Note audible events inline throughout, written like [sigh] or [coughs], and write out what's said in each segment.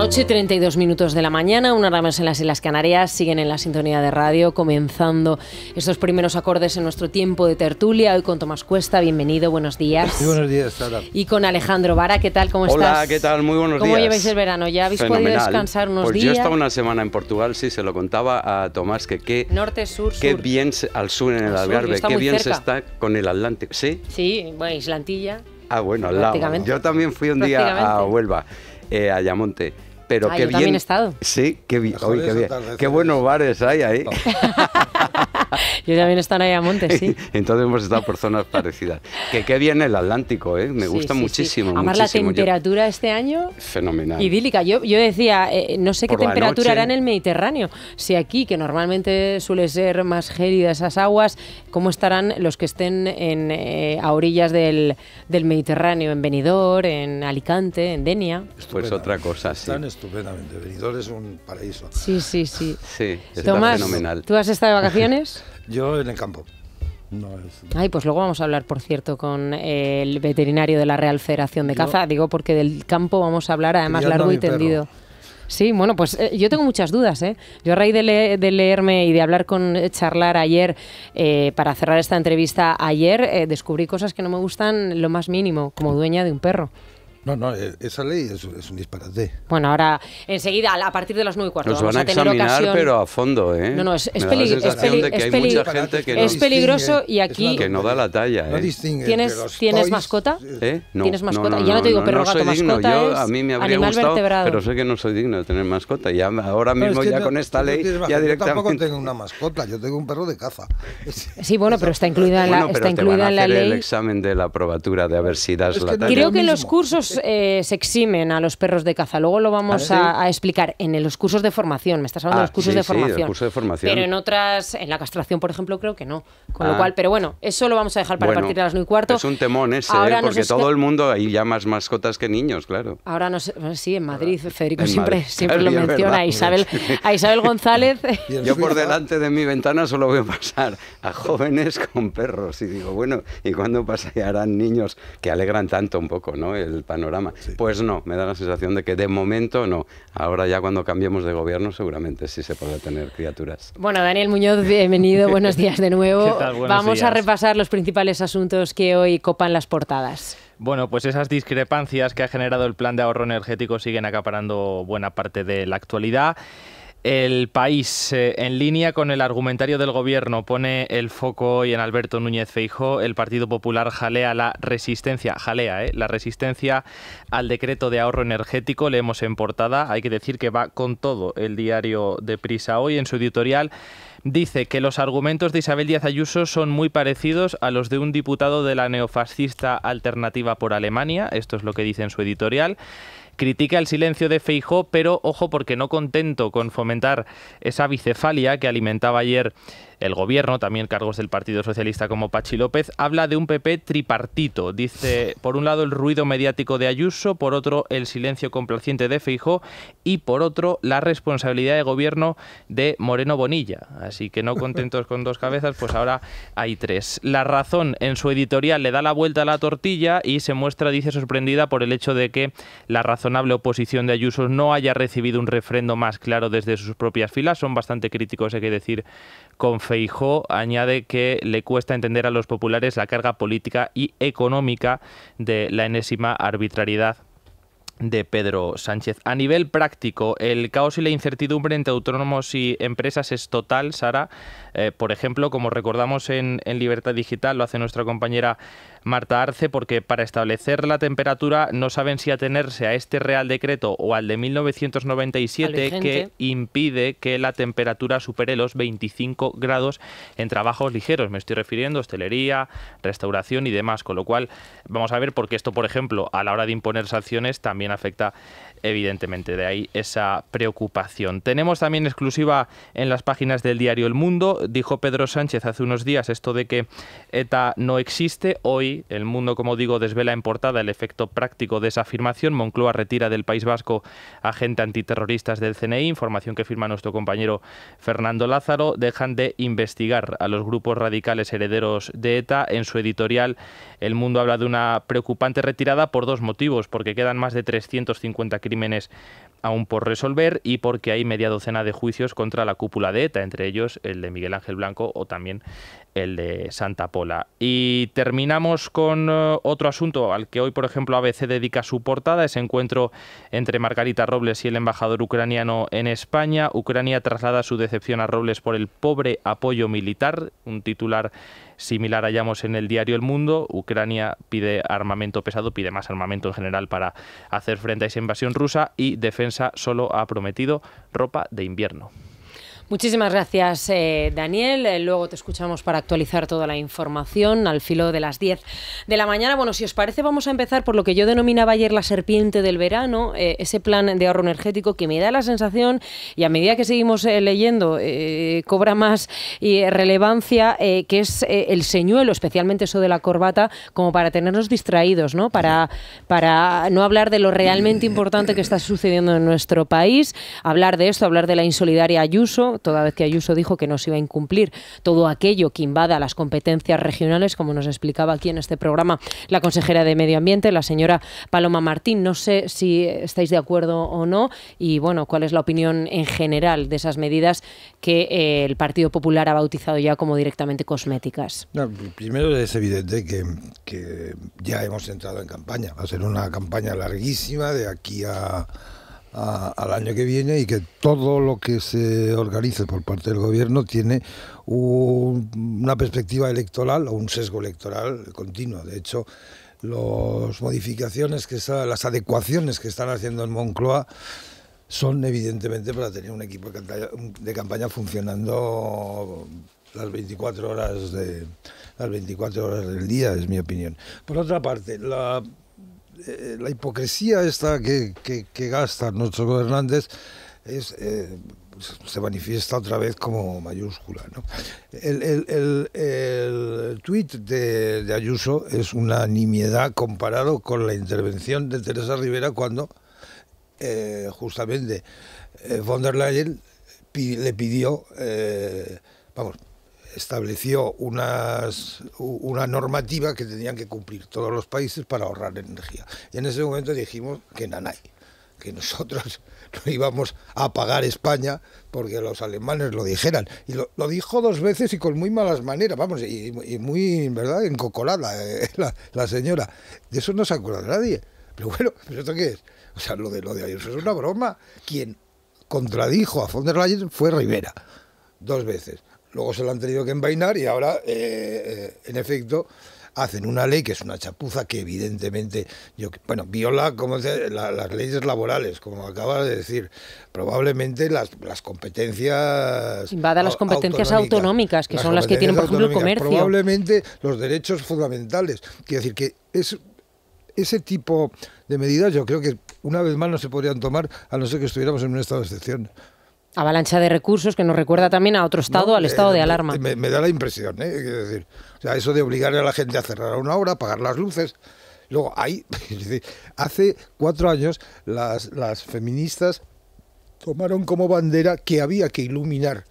Noche, 32 minutos de la mañana, una hora en las Islas Canarias, siguen en la sintonía de radio, comenzando estos primeros acordes en nuestro tiempo de tertulia. Hoy con Tomás Cuesta, bienvenido, buenos días. Sí, buenos días, Sara. Y con Alejandro Vara, ¿qué tal? ¿Cómo Hola, ¿qué tal? Muy buenos días. ¿Cómo lleváis el verano? ¿Ya habéis podido descansar unos pues días? Yo estaba una semana en Portugal, sí, se lo contaba a Tomás que qué. Norte, sur, qué bien al sur en el, Algarve, qué bien se está con el Atlántico. ¿Sí? Sí, bueno, Islantilla. Ah, bueno, al lado. Yo también fui un día a Huelva. Eh, a Yamonte pero ah, qué bien. También he estado. Sí, qué bien. qué, buenos bares hay ahí. [laughs] Yo también he estado en Ayamonte, sí. [laughs] Entonces hemos estado por zonas parecidas. Que qué bien el Atlántico, ¿eh? Me gusta muchísimo. Sí. Además, la temperatura este año. Fenomenal. Idílica. Yo, yo decía, eh, no sé qué temperatura hará en el Mediterráneo. Si aquí, que normalmente suele ser más gélida esas aguas, ¿cómo estarán los que estén en, eh, a orillas del, del, Mediterráneo? En Benidorm, en Alicante, en Denia. Pues otra cosa, sí estupendamente. Benidorm es un paraíso. Sí, sí, sí. sí fenomenal. ¿tú has estado de vacaciones? [laughs] Yo en el campo. Ay, pues luego vamos a hablar, por cierto, con el veterinario de la Real Federación de Caza. Digo, porque del campo vamos a hablar además largo y tendido. Sí, bueno, pues eh, yo tengo muchas dudas. ¿eh? Yo a raíz de, leerme y de hablar con eh, charlar ayer, para cerrar esta entrevista ayer, descubrí cosas que no me gustan lo más mínimo, como dueña de un perro. No, no, e, esa ley es, un disparate. Bueno, ahora enseguida, a partir de las 9 y cuarto, Nos van a, examinar, pero a fondo, ¿eh? No, no, es, peligroso es, peligroso y aquí... Que no da la talla, ¿eh? Eh, ¿eh? No ¿Tienes, ¿tienes mascota? ¿Eh? No, ¿Tienes mascota? No, ya no te digo perro, gato, mascota Yo, A mí me habría gustado, pero sé que no soy digno de tener mascota. Ya, ahora mismo, ya con esta ley, ya directamente... Yo tampoco tengo una mascota, yo tengo un perro de caza. [laughs] Sí, bueno, pero está incluida en la ley... Bueno, a hacer el examen de la probatura de a ver si das la talla. Creo que los cursos eh, se eximen a los perros de caza. Luego lo vamos ah, a, explicar en los cursos de formación. Me estás hablando de los ah, cursos de formación. formación. Pero en otras, en la castración, por ejemplo, creo que no. Con lo ah. cual, pero bueno, eso lo vamos a dejar para partir de las 9 y cuarto. Es un temón ese, ¿eh? porque todo el mundo ahí ya más mascotas que niños, claro. Ahora no sé, sí, en Madrid, Federico siempre, [laughs] siempre lo menciona. a, Isabel, a Isabel González. [laughs] [laughs] Yo por delante de mi ventana solo veo pasar a jóvenes con perros y digo, bueno, ¿y cuándo pasarán niños que alegran tanto un poco, ¿no? El pan pues no, me da la sensación de que de momento no. Ahora ya cuando cambiemos de gobierno seguramente sí se podrá tener criaturas. Bueno, Daniel Muñoz, bienvenido, [laughs] buenos días de nuevo. Vamos a repasar los principales asuntos que hoy copan las portadas. Bueno, pues esas discrepancias que ha generado el plan de ahorro energético siguen acaparando buena parte de la actualidad. El país, eh, en línea con el argumentario del gobierno, pone el foco hoy en Alberto Núñez Feijóo. El Partido Popular jalea la resistencia, jalea, eh, la resistencia al decreto de ahorro energético. Leemos en portada, hay que decir que va con todo el diario de Prisa hoy en su editorial dice que los argumentos de Isabel Díaz Ayuso son muy parecidos a los de un diputado de la neofascista Alternativa por Alemania, esto es lo que dice en su editorial. Critica el silencio de Feijó, pero ojo porque no contento con fomentar esa bicefalia que alimentaba ayer el gobierno, también cargos del Partido Socialista como Pachi López, habla de un PP tripartito. Dice, por un lado, el ruido mediático de Ayuso, por otro, el silencio complaciente de Feijó y por otro, la responsabilidad de gobierno de Moreno Bonilla. Así que no contentos con dos cabezas, pues ahora hay tres. La razón en su editorial le da la vuelta a la tortilla y se muestra, dice, sorprendida por el hecho de que la razonable oposición de Ayuso no haya recibido un refrendo más claro desde sus propias filas. Son bastante críticos, hay que decir, con Feijó añade que le cuesta entender a los populares la carga política y económica de la enésima arbitrariedad de Pedro Sánchez. A nivel práctico, el caos y la incertidumbre entre autónomos y empresas es total, Sara. Eh, por ejemplo, como recordamos en, en, Libertad Digital, lo hace nuestra compañera Marta Arce, porque para establecer la temperatura no saben si atenerse a este Real Decreto o al de 1997 que impide que la temperatura supere los 25 grados en trabajos ligeros. Me estoy refiriendo a hostelería, restauración y demás, con lo cual vamos a ver porque esto, por ejemplo, a la hora de imponer sanciones también afecta evidentemente, de ahí esa preocupación. Tenemos también exclusiva en las páginas del diario El Mundo, dijo Pedro Sánchez hace unos días esto de que ETA no existe, hoy el mundo, como digo, desvela en portada el efecto práctico de esa afirmación. Moncloa retira del País Vasco agente antiterroristas del CNI, información que firma nuestro compañero Fernando Lázaro. Dejan de investigar a los grupos radicales herederos de ETA. En su editorial, El Mundo habla de una preocupante retirada por dos motivos, porque quedan más de 350 crímenes aún por resolver y porque hay media docena de juicios contra la cúpula de ETA, entre ellos el de Miguel Ángel Blanco o también el de Santa Pola. Y terminamos con eh, otro asunto al que hoy, por ejemplo, ABC dedica su portada, ese encuentro entre Margarita Robles y el embajador ucraniano en España. Ucrania traslada su decepción a Robles por el pobre apoyo militar, un titular similar hallamos en el diario El Mundo. Ucrania pide armamento pesado, pide más armamento en general para hacer frente a esa invasión rusa y defensa solo ha prometido ropa de invierno. Muchísimas gracias, eh, Daniel. Eh, luego te escuchamos para actualizar toda la información al filo de las 10 de la mañana. Bueno, si os parece, vamos a empezar por lo que yo denominaba ayer la serpiente del verano, eh, ese plan de ahorro energético que me da la sensación, y a medida que seguimos leyendo, cobra más relevancia, que es el señuelo, especialmente eso de la corbata, como para tenernos distraídos, ¿no? para no hablar de lo realmente importante que está sucediendo en nuestro país, hablar de esto, hablar de la insolidaria Ayuso toda vez que Ayuso dijo que no se iba a incumplir todo aquello que invada las competencias regionales, como nos explicaba aquí en este programa la consejera de Medio Ambiente, la señora Paloma Martín. No sé si estáis de acuerdo o no y, bueno, cuál es la opinión en general de esas medidas que eh, el Partido Popular ha bautizado ya como directamente cosméticas. primero es evidente que ya hemos entrado en campaña. Va a ser una campaña larguísima de aquí a al año que viene y que todo lo que se organice por parte del gobierno tiene una perspectiva electoral o un sesgo electoral continuo. De hecho, las modificaciones que las adecuaciones que están haciendo en Moncloa son evidentemente para tener un equipo de campaña funcionando las 24 horas de las 24 horas del día es mi opinión. Por otra parte, la eh, la hipocresía esta que, que, gastan nuestros gobernantes es, eh, pues, se manifiesta otra vez como mayúscula. El, el, tuit de, Ayuso es una nimiedad comparado con la intervención de Teresa Rivera cuando eh, justamente von der Leyen le pidió, vamos, estableció unas, una normativa que tenían que cumplir todos los países para ahorrar energía. Y en ese momento dijimos que nanay, que nosotros [laughs] no íbamos a pagar España porque los alemanes lo dijeran. Y lo, dijo dos veces y con muy malas maneras, vamos, y, muy, ¿verdad?, encocolada eh, [laughs] la, la, señora. De eso no se acuerda nadie. Pero bueno, ¿pero esto qué es? O sea, lo de, lo de ayer es una broma. Quien contradijo a von der Leyen fue Rivera, dos veces. Luego se la han tenido que envainar y ahora, eh, eh, en efecto, hacen una ley que es una chapuza que evidentemente yo, bueno viola como las leyes laborales como acaba de decir probablemente las, las competencias invada las competencias autonómicas, que son las que tienen por ejemplo el comercio probablemente los derechos fundamentales quiero decir que es ese tipo de medidas yo creo que una vez más no se podrían tomar a no ser que estuviéramos en un estado de excepción Avalancha de recursos que nos recuerda también a otro estado, al eh, estado de alarma. Me, da la impresión, ¿eh? decir, o sea, eso de obligar a la gente a cerrar a una hora, apagar las luces. Luego, ahí [laughs] hace cuatro años las, las feministas tomaron como bandera que había que iluminar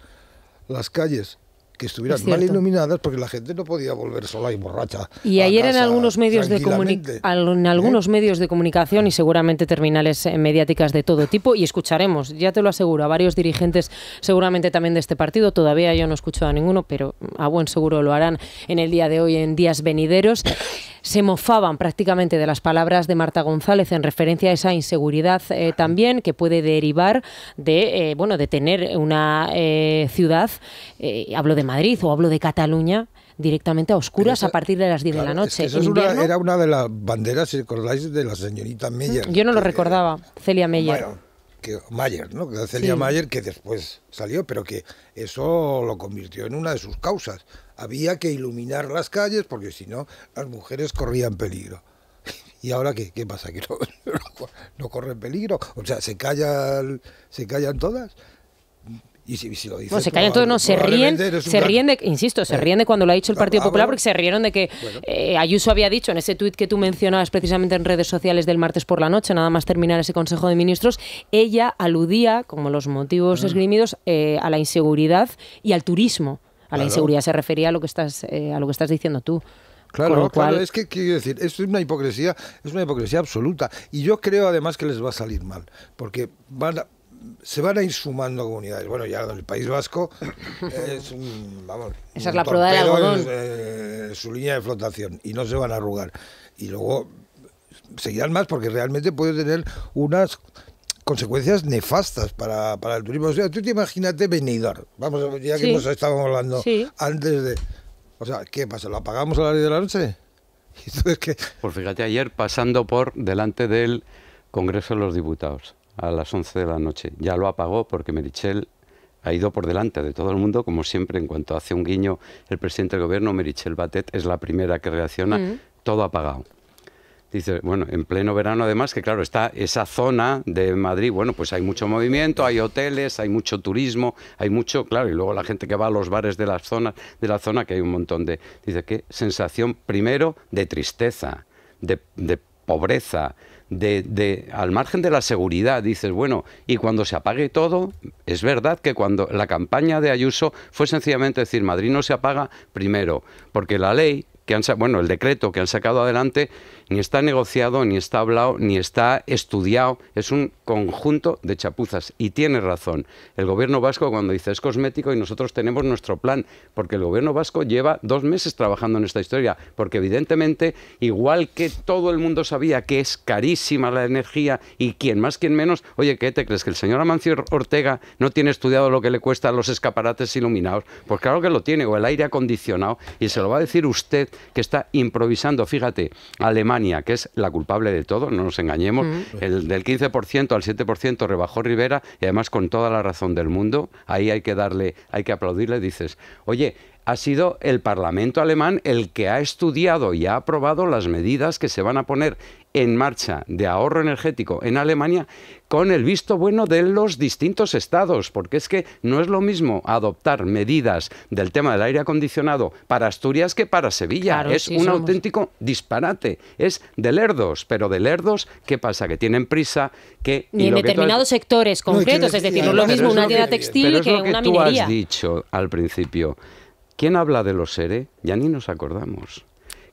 las calles que estuvieran mal iluminadas porque la gente no podía volver sola y borracha. Y ayer en algunos medios de en ¿Eh? algunos medios de comunicación y seguramente terminales eh, mediáticas de todo tipo y escucharemos, ya te lo aseguro, a varios dirigentes seguramente también de este partido, todavía yo no he escuchado a ninguno, pero a buen seguro lo harán en el día de hoy en días venideros. se mofaban prácticamente de las palabras de Marta González en referencia a esa inseguridad eh, también que puede derivar de bueno de tener una ciudad hablo de Madrid o hablo de Cataluña directamente a oscuras a partir de las 10 de la noche. era una de las banderas, si recordáis, de la señorita Meyer. Yo no lo recordaba, Celia eh, Meyer. que Mayer, ¿no? Celia que después salió, pero que eso lo convirtió en una de sus causas. Había que iluminar las calles porque si no, las mujeres corrían peligro. [laughs] ¿Y ahora qué, qué pasa? ¿Que no, [laughs] corre peligro? O sea, ¿se callan, ¿se callan todas? Y si, lo no, se callan todos, no, se ríen, se ríen insisto, se eh, ríen de cuando lo ha dicho el Partido Popular, porque se rieron de que eh, Ayuso había dicho en ese tuit que tú mencionabas precisamente en redes sociales del martes por la noche, nada más terminar ese Consejo de Ministros, ella aludía, como los motivos esgrimidos, eh, a la inseguridad y al turismo. A la inseguridad se refería a lo que estás, que estás diciendo tú. Claro, claro, es que quiero decir, esto es una hipocresía, es una hipocresía absoluta. Y yo creo además que les va a salir mal, porque van a, se van a ir sumando comunidades. Bueno, ya el País Vasco [coughs] es un, vamos, Esa es la prueba de eh, su línea de flotación y no se van a arrugar. Y luego seguirán más porque realmente puede tener unas consecuencias nefastas para, el turismo. O sea, tú te imagínate Benidorm, vamos, ya que nos estábamos hablando antes de... O sea, ¿qué pasa? ¿Lo apagamos a la hora de la noche? Entonces, [laughs] Pues fíjate, ayer pasando por delante del Congreso de los Diputados, a las 11 de la noche. Ya lo apagó porque Merichel ha ido por delante de todo el mundo, como siempre, en cuanto hace un guiño el presidente del gobierno, Merichel Batet es la primera que reacciona, mm. todo apagado. Dice, bueno, en pleno verano además, que claro, está esa zona de Madrid, bueno, pues hay mucho movimiento, hay hoteles, hay mucho turismo, hay mucho, claro, y luego la gente que va a los bares de la zona, de la zona que hay un montón de... Dice, qué sensación primero de tristeza, de, de pobreza, de, de, al margen de la seguridad, dices, bueno, y cuando se apague todo, es verdad que cuando la campaña de Ayuso fue sencillamente decir, Madrid no se apaga primero, porque la ley bueno, el decreto que han sacado adelante ni está negociado, ni está hablado, ni está estudiado. Es un conjunto de chapuzas. Y tiene razón. El gobierno vasco cuando dice es cosmético y nosotros tenemos nuestro plan, porque el gobierno vasco lleva dos meses trabajando en esta historia, porque evidentemente, igual que todo el mundo sabía que es carísima la energía y quien más, quien menos, oye, ¿qué te crees? ¿Que el señor Amancio Ortega no tiene estudiado lo que le cuesta los escaparates iluminados? Pues claro que lo tiene, o el aire acondicionado, y se lo va a decir usted que está improvisando, fíjate, Alemania, que es la culpable de todo, no nos engañemos, mm. el, del 15% al 7% rebajó Rivera y además con toda la razón del mundo, ahí hay que darle, hay que aplaudirle, dices, oye, ha sido el Parlamento alemán el que ha estudiado y ha aprobado las medidas que se van a poner en marcha de ahorro energético en Alemania con el visto bueno de los distintos estados, porque es que no es lo mismo adoptar medidas del tema del aire acondicionado para Asturias que para Sevilla. es un auténtico disparate. Es de lerdos, pero de lerdos, ¿qué pasa? Que tienen prisa, que... en determinados sectores concretos, es decir, no es lo mismo una tienda textil que, una tú has dicho al principio. ¿Quién habla de los ERE? Ya ni nos acordamos.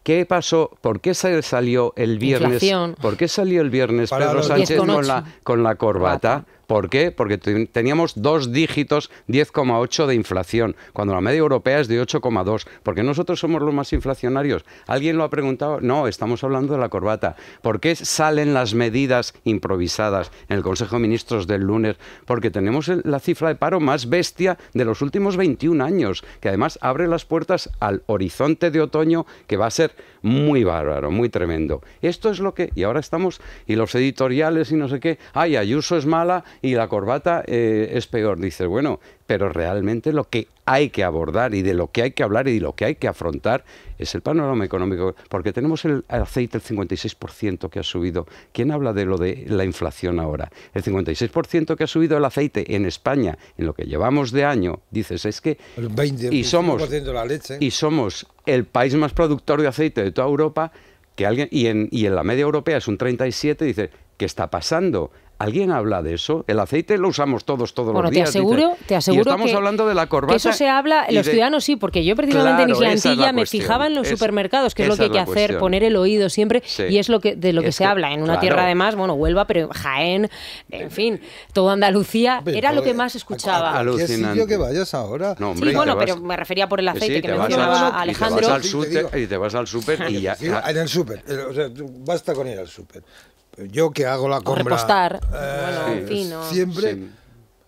¿Qué pasó? ¿Por qué salió el viernes? ¿Por qué salió el viernes Pedro Sánchez con la, con la corbata? ¿Por qué? Porque teníamos dos dígitos, 10,8 de inflación, cuando la media europea es de 8,2. ¿Por qué nosotros somos los más inflacionarios? ¿Alguien lo ha preguntado? No, estamos hablando de la corbata. ¿Por qué salen las medidas improvisadas en el Consejo de Ministros del lunes? Porque tenemos la cifra de paro más bestia de los últimos 21 años, que además abre las puertas al horizonte de otoño que va a ser muy bárbaro, muy tremendo. Esto es lo que, y ahora estamos, y los editoriales y no sé qué, ay, Ayuso es mala, y la corbata eh, es peor. Dices, bueno, pero realmente lo que hay que abordar y de lo que hay que hablar y de lo que hay que afrontar es el panorama económico, porque tenemos el aceite el 56% que ha subido. ¿Quién habla de lo de la inflación ahora? El 56% que ha subido el aceite en España en lo que llevamos de año, dices, es que y somos y somos el país más productor de aceite de toda Europa, que alguien y en, y en la media europea es un 37, dice, ¿qué está pasando? ¿Alguien habla de eso? El aceite lo usamos todos, todos los días. Bueno, te aseguro, te aseguro. estamos que, hablando de la corbata. eso se habla, los ciudadanos sí, porque yo precisamente en Islantilla me fijaba en los supermercados, que es lo que hay que hacer, poner el oído siempre, y es lo que de lo que, se habla. En una tierra, además, bueno, Huelva, pero Jaén, en fin, toda Andalucía, era lo que más escuchaba. Alucinante. ¿Qué sitio que vayas ahora? No, sí, bueno, pero me refería por el aceite que mencionaba Alejandro. Y te vas al súper y ah, ya. Ah. En el súper, eh, o sea, basta con ir al súper yo que hago la compra. Repostar, eh, Siempre.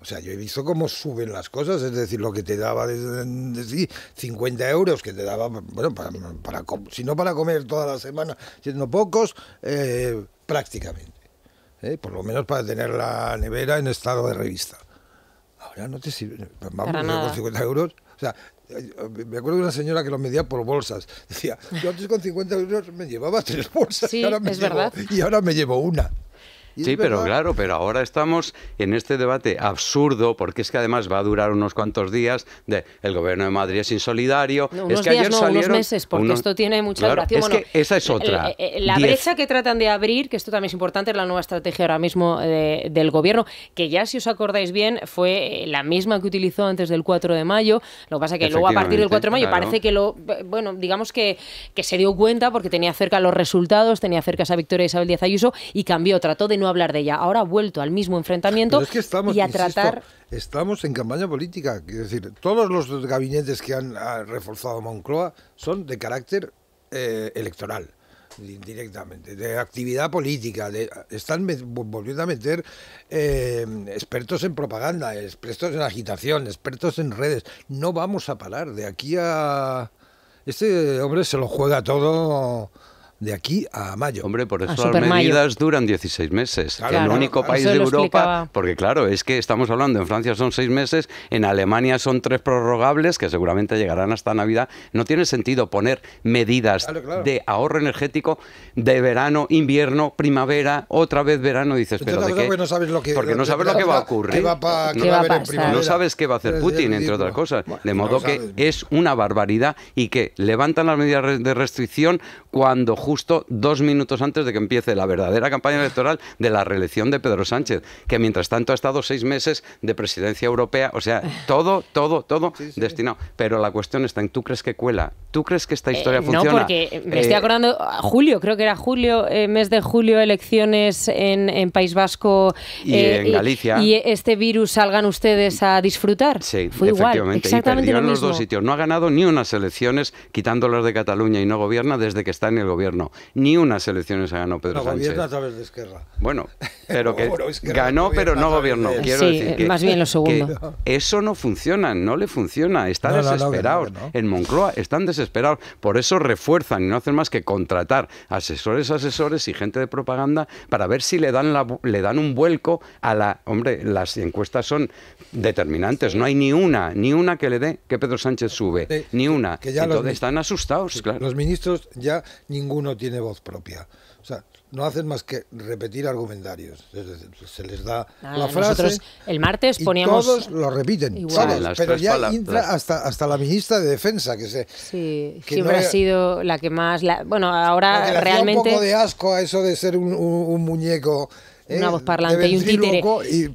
O sea, yo he visto cómo suben las cosas, es decir, lo que te daba desde, 50 euros, que te daba, bueno, para, si no para comer toda la semana, siendo pocos, eh, prácticamente. Eh, por lo menos para tener la nevera en estado de revista. Ahora no te sirve, vamos, con 50 euros. O sea, Eh, eh, me acuerdo de una señora que los medía por bolsas. Decía, yo antes con 50 euros me llevaba tres bolsas sí, y, ahora me es llevo, verdad. y ahora me llevo una. Sí, pero claro, pero ahora estamos en este debate absurdo, porque es que además va a durar unos cuantos días de el gobierno de Madrid es insolidario. unos días, no, unos meses, porque esto tiene mucha duración. esa es otra. Eh, eh, la, brecha que tratan de abrir, que esto también es importante, es la nueva estrategia ahora mismo eh, del gobierno, que ya si os acordáis bien, fue la misma que utilizó antes del 4 de mayo. Lo que pasa que luego a partir del 4 de mayo parece que lo, bueno, digamos que, que se dio cuenta porque tenía cerca los resultados, tenía cerca esa victoria de Isabel Díaz Ayuso y cambió, trató de no hablar de ella. Ahora ha vuelto al mismo enfrentamiento y a tratar... Estamos en campaña política, es decir, todos los gabinetes que han reforzado Moncloa son de carácter eh, electoral directamente, de actividad política. están volviendo a meter eh, expertos en propaganda, expertos en agitación, expertos en redes. No vamos a parar. De aquí a... Este hombre se lo juega todo de aquí a mayo. Hombre, por eso las medidas duran 16 meses. el único país de Europa, porque claro, es que estamos hablando, en Francia son 6 meses, en Alemania son 3 prorrogables, que seguramente llegarán hasta Navidad. No tiene sentido poner medidas de ahorro energético de verano, invierno, primavera, otra vez verano, dices, pero de qué? Pues no sabes lo que, porque no sabes lo que va a ocurrir. no sabes qué va a hacer Putin, entre otras cosas. De modo que es una barbaridad y que levantan las medidas de restricción cuando justo dos minutos antes de que empiece la verdadera campaña electoral de la reelección de Pedro Sánchez, que mientras tanto ha estado seis meses de presidencia europea, o sea, todo, todo, todo destinado. Pero la cuestión está en, ¿tú crees que cuela? ¿Tú crees que esta eh, historia funciona? No, porque me estoy eh, acordando, julio, creo que era julio, eh, mes de julio, elecciones en, País Vasco y en Galicia. Y, este virus salgan ustedes a disfrutar. Sí, Fue efectivamente. Igual, exactamente en los dos sitios. No ha ganado ni unas elecciones, quitándolas de Cataluña y no gobierna desde que está en el gobierno no Ni unas elecciones ha ganado Pedro no, Sánchez. Gobierna a través de Esquerra. Bueno, pero que [laughs] ganó pero no gobierno. Quiero más bien lo segundo. eso no funciona, no le funciona. Están desesperados. en Moncloa están desesperados. Por eso refuerzan y no hacen más que contratar asesores, asesores y gente de propaganda para ver si le dan, la, le dan un vuelco a la... Hombre, las encuestas son determinantes. No hay ni una, ni una que le dé que Pedro Sánchez sube. ni una. Entonces están asustados, Los ministros ya ninguno no tiene voz propia. O sea, no hacen más que repetir argumentarios. Pues, se les da ah, la frase. el martes poníamos. todos lo repiten. Igual. pero ya entra hasta, hasta la ministra de Defensa, que se. siempre ha sido la que más. La, bueno, ahora realmente. un poco de asco a eso de ser un, muñeco. Una ¿eh? voz parlante y un títere.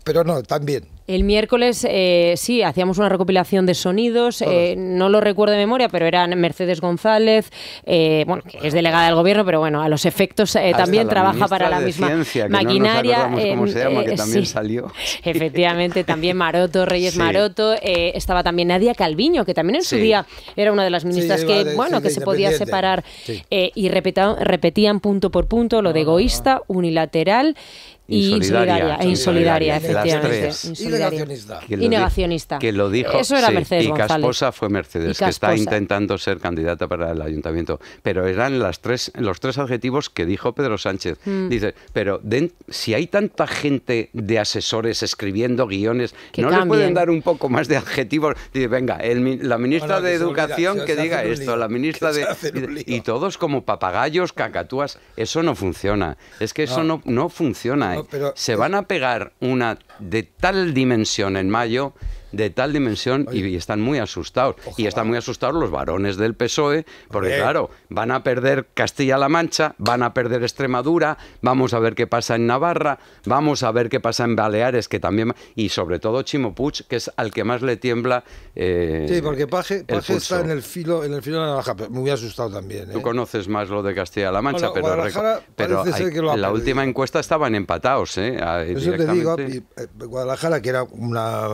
pero no, también. El miércoles eh, sí, hacíamos una recopilación de sonidos, eh, no lo recuerdo de memoria, pero eran Mercedes González, eh, bueno, que es delegada del gobierno, pero bueno, a los efectos ah, también trabaja para la misma maquinaria. cómo se llama, que también salió. [laughs] Efectivamente, también Maroto, Reyes Maroto, estaba también Nadia Calviño, que también en su día era una de las ministras que, bueno, que se podía separar y repetían punto por punto lo de egoísta, unilateral. Y solidaria, e insolidaria, efectivamente y negacionista. lo dijo. Eso era Mercedes y Casposa fue Mercedes, que está intentando ser candidata para el ayuntamiento. Pero eran las tres, los tres adjetivos que dijo Pedro Sánchez. Mm. Dice, pero si hay tanta gente de asesores escribiendo guiones, ¿no le pueden dar un poco más de adjetivos? Dice, venga, la ministra de Educación que diga esto, la ministra de... Y, todos como papagayos, cacatúas. Eso no funciona. Es que eso no, no funciona. se van a pegar una de tal dimensión en mayo de tal dimensión y, están muy asustados. Y están muy asustados los varones del PSOE, porque claro, van a perder Castilla-La Mancha, van a perder Extremadura, vamos a ver qué pasa en Navarra, vamos a ver qué pasa en Baleares, que también... Y sobre todo Chimo que es al que más le tiembla... Eh, sí, porque Paje, está en el, filo, en el filo de la navaja, muy asustado también. Tú ¿eh? conoces más lo de Castilla-La Mancha, pero, pero en la última encuesta estaban empatados. ¿eh? Eso te digo, eh, Guadalajara, que era una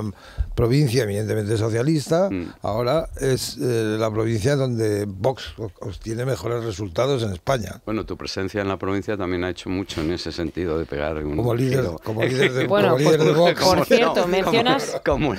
provincia evidentemente socialista, mm. ahora es eh, la provincia donde Vox obtiene mejores resultados en España. Bueno, tu presencia en la provincia también ha hecho mucho en ese sentido de pegar un como líder, como líder de, bueno, Por cierto, mencionas como,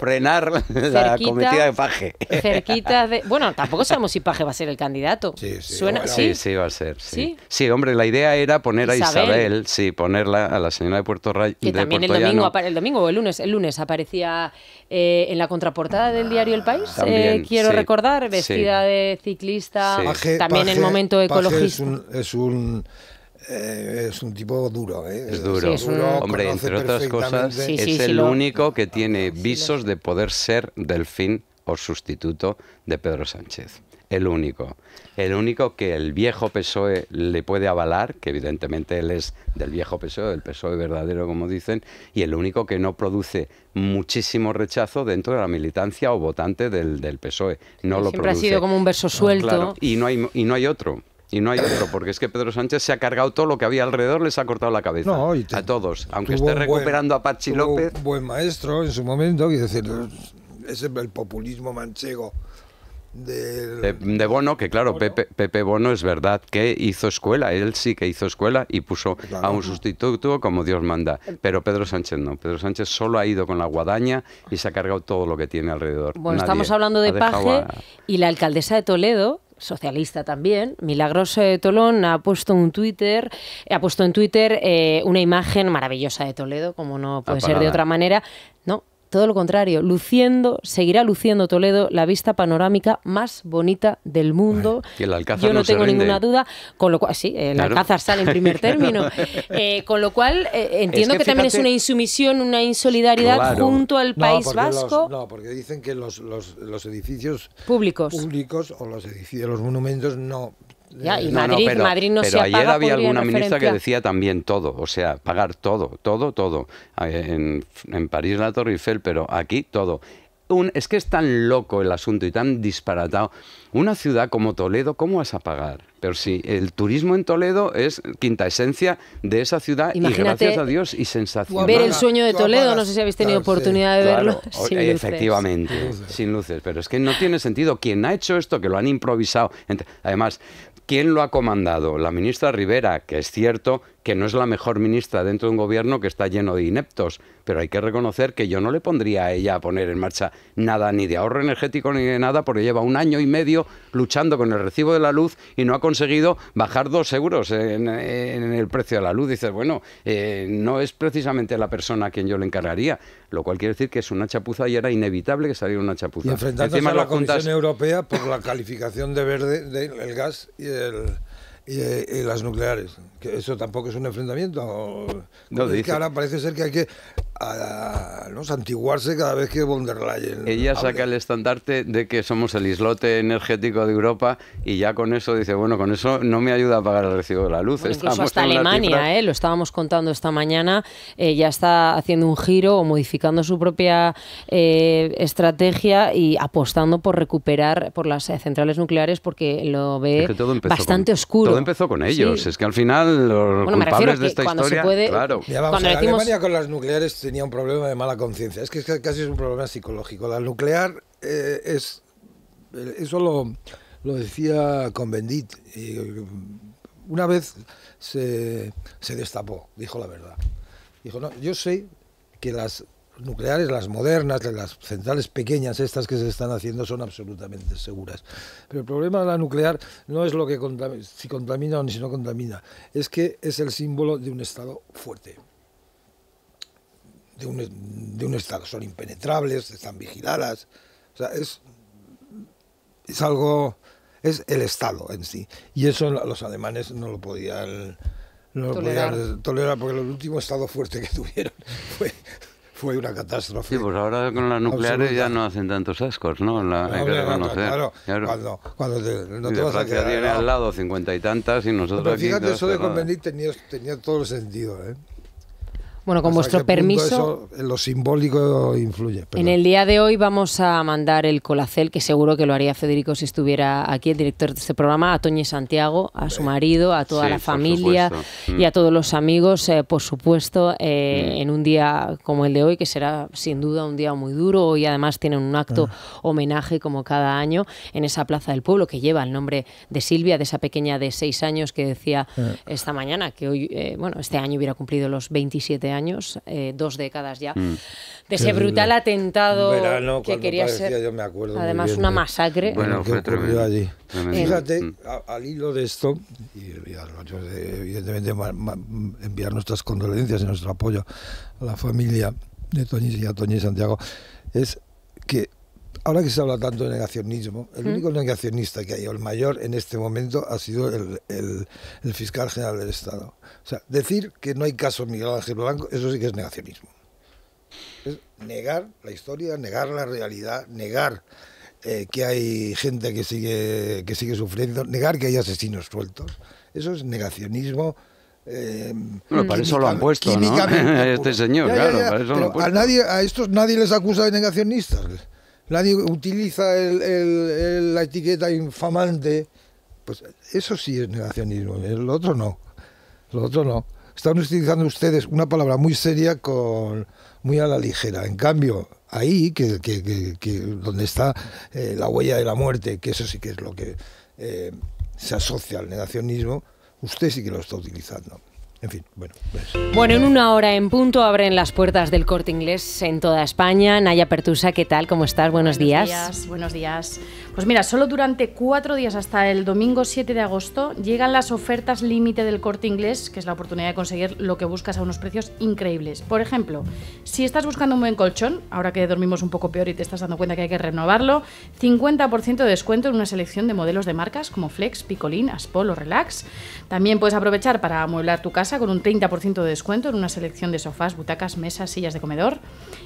frenar la de Paje. Cerquita de, bueno, tampoco sabemos si Paje va a ser el candidato. Sí, sí, Suena, sí, sí, va a ser. Sí. sí, hombre, la idea era poner a Isabel, sí, ponerla a la señora de Puerto Ray... y también Puerto el domingo, el domingo o el lunes aparecía eh, en la contraportada del ah, diario El País, eh, quiero recordar, vestida de ciclista, también en momento ecologista. Es un, eh, es un tipo duro, Es duro. Hombre, entre otras cosas, es el único que tiene ah, visos de poder ser delfín o sustituto de Pedro Sánchez el único. El único que el viejo PSOE le puede avalar, que evidentemente él es del viejo PSOE, del PSOE verdadero, como dicen, y el único que no produce muchísimo rechazo dentro de la militancia o votante del, PSOE. No Siempre lo ha sido como un verso suelto. y, no hay, y no hay otro. Y no hay otro, porque es que Pedro Sánchez se ha cargado todo lo que había alrededor, les ha cortado la cabeza. a todos, aunque esté recuperando a Pachi López. buen maestro en su momento, y decir, es el populismo manchego de... Bono, que claro, Pepe, Pepe, Bono es verdad que hizo escuela, él sí que hizo escuela y puso pues a un sustituto como Dios manda, pero Pedro Sánchez no, Pedro Sánchez solo ha ido con la guadaña y se ha cargado todo lo que tiene alrededor. Bueno, estamos hablando de Paje y la alcaldesa de Toledo, socialista también, Milagros eh, Tolón ha puesto un Twitter, ha puesto en Twitter eh, una imagen maravillosa de Toledo, como no ah, puede ser de otra manera. No, todo lo contrario, luciendo, seguirá luciendo Toledo la vista panorámica más bonita del mundo. Yo no, tengo ninguna duda, con lo cual, sí, el Alcázar sale en primer [laughs] término. Eh, con lo cual, eh, entiendo que, también es una insumisión, una insolidaridad junto al País Vasco. no, porque dicen que los, edificios públicos. públicos o los edificios, los monumentos no y Madrid, ayer había alguna ministra que decía también todo, o sea, pagar todo, todo, todo. Eh, en, París la Torre Eiffel, pero aquí todo. es que es tan loco el asunto y tan disparatado. Una ciudad como Toledo, ¿cómo vas a pagar? Pero sí, el turismo en Toledo es quinta esencia de esa ciudad y gracias a Dios y sensación Ver el sueño de Toledo, no sé si habéis tenido oportunidad de verlo. [laughs] Eh, efectivamente, sin luces. Pero es que no tiene sentido. Quien ha hecho esto, que lo han improvisado. Además, ¿Quién lo ha comandado? La ministra Rivera, que es cierto que no es la mejor ministra dentro de un gobierno que está lleno de ineptos, pero hay que reconocer que yo no le pondría a ella a poner en marcha nada ni de ahorro energético ni de nada, porque lleva un año y medio luchando con el recibo de la luz y no ha conseguido bajar dos euros en, el precio de la luz. Dices, bueno, eh, no es precisamente la persona a quien yo le encargaría, lo cual quiere decir que es una chapuza y era inevitable que saliera una chapuza. Y enfrentándose a la Comisión Europea por la calificación de verde del gas y del... Eh, y, las nucleares. Que eso tampoco es un enfrentamiento. No, dice. ahora parece ser que hay que santiguarse cada vez que von Ella saca el estandarte de que somos el islote energético de Europa y ya con eso dice, bueno, con eso no me ayuda a pagar el recibo de la luz. incluso hasta Alemania, ¿eh? lo estábamos contando esta mañana, eh, ya está haciendo un giro o modificando su propia eh, estrategia y apostando por recuperar por las centrales nucleares porque lo ve bastante oscuro empezó con ellos. Es que al final los culpables de esta historia. cuando Alemania con las nucleares tenía un problema de mala conciencia. Es que casi es un problema psicológico. La nuclear eh, es. Eh, eso lo, lo decía Convendit. Y eh, una vez se, se destapó, dijo la verdad. Dijo, no, yo sé que las nucleares, las modernas, las centrales pequeñas, estas que se están haciendo, son absolutamente seguras. Pero el problema de la nuclear no es lo que si contamina o si no contamina, es que es el símbolo de un Estado fuerte. De un, Estado. Son impenetrables, están vigiladas. O sea, es, algo. Es el Estado en sí. Y eso los alemanes no lo podían no podían tolerar porque el último estado fuerte que tuvieron [laughs] fue, fue una catástrofe. Sí, pues ahora con las nucleares ya no hacen tantos ascos, ¿no? hay que reconocer. Claro, claro. cuando, cuando te, no te vas a quedar. tiene al lado cincuenta y tantas y nosotros Pero fíjate, eso de convenir tenía, tenía todo el sentido, ¿eh? Bueno, con vuestro permiso. lo simbólico influye. En el día de hoy vamos a mandar el colacel, que seguro que lo haría Federico si estuviera aquí, el director de este programa, a Toñi Santiago, a su eh, marido, a toda la familia y a mm. todos los amigos, eh, por supuesto, eh, mm. en un día como el de hoy, que será sin duda un día muy duro. Hoy además tienen un acto ah. homenaje, como cada año, en esa plaza del pueblo que lleva el nombre de Silvia, de esa pequeña de seis años que decía ah. esta mañana que hoy, bueno, este año hubiera cumplido los 27 años, eh, dos décadas ya, mm. de ese brutal atentado que quería ser. además, una masacre. Allí. Fíjate, mm. al hilo de esto, y, evidentemente enviar nuestras condolencias y nuestro apoyo a la familia de Toñis y a Toñi Santiago, es que ahora que se habla tanto de negacionismo, el único negacionista que hay, o el mayor en este momento, ha sido el, fiscal general del Estado. O sea, decir que no hay caso Miguel Ángel Blanco, eso sí que es negacionismo. Es negar la historia, negar la realidad, negar eh, que hay gente que sigue, que sigue sufriendo, negar que hay asesinos sueltos. Eso es negacionismo. Eh, bueno, para eso lo han puesto, ¿no? [laughs] este señor, claro, para eso lo han puesto. A, nadie, a estos nadie les acusa de negacionistas nadie utiliza la etiqueta infamante, pues eso sí es negacionismo, el ¿eh? otro no, lo otro no. Están utilizando ustedes una palabra muy seria con muy a la ligera. En cambio, ahí, que, donde está eh, la huella de la muerte, que eso sí que es lo que eh, se asocia al negacionismo, usted sí que lo está utilizando. En fin, bueno. Pues. Bueno, en una hora en punto abren las puertas del corte inglés en toda España. Naya Pertusa, ¿qué tal? ¿Cómo estás? Buenos, días. Buenos días. Pues mira, solo durante cuatro días hasta el domingo 7 de agosto llegan las ofertas límite del corte inglés, que es la oportunidad de conseguir lo que buscas a unos precios increíbles. Por ejemplo, si estás buscando un buen colchón, ahora que dormimos un poco peor y te estás dando cuenta que hay que renovarlo, 50% de descuento en una selección de modelos de marcas como Flex, Picolín, Aspol o Relax. También puedes aprovechar para amueblar tu casa con un 30% de descuento en una selección de sofás, butacas, mesas, sillas de comedor.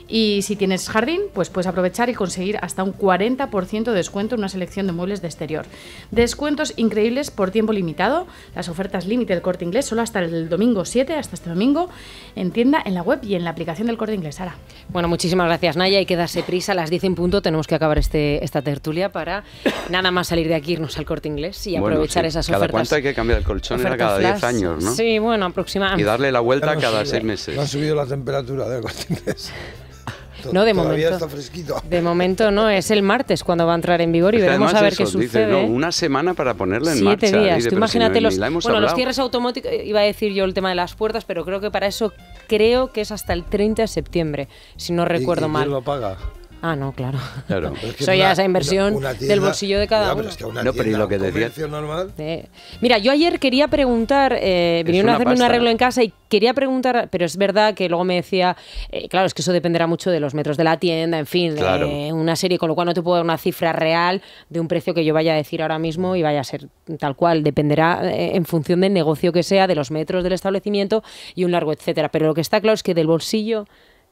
Y si tienes jardín, pues puedes aprovechar y conseguir hasta un 40% de descuento en una selección de muebles de exterior. Descuentos increíbles por tiempo limitado. Las ofertas límite del corte inglés solo hasta el domingo 7, hasta este domingo, en tienda, en la web y en la aplicación del corte inglés. Sara. Bueno, muchísimas gracias, Naya. Y quedarse prisa, a las 10 en punto tenemos que acabar este, esta tertulia para nada más salir de aquí, irnos al corte inglés y aprovechar esas ofertas. Cada cuánto hay que cambiar el colchón era cada 10 años, ¿no? Sí, bueno, aproximadamente. Y darle la vuelta cada 6 meses. No ha subido la temperatura del corte inglés. No, de momento. De momento no, es el martes cuando va a entrar en vigor y veremos a ver qué dice, sucede. No, ¿eh? una semana para ponerla en Siete días. imagínate los, bueno, los cierres automáticos, eh, iba a decir yo el tema de las puertas, pero creo que para eso creo que es hasta el 30 de septiembre, si no recuerdo y mal. lo Ah, no, claro. claro. [laughs] Es que Soy esa inversión del bolsillo de cada uno. no, pero ¿y lo que Normal? mira, yo ayer quería preguntar, eh, vinieron a hacerme un arreglo en casa y quería preguntar, pero es verdad que luego me decía, eh, claro, es que eso dependerá mucho de los metros de la tienda, en fin, de una serie, con lo cual no te puedo dar una cifra real de un precio que yo vaya a decir ahora mismo y vaya a ser tal cual, dependerá eh, en función del negocio que sea, de los metros del establecimiento y un largo, etcétera. Pero lo que está claro es que del bolsillo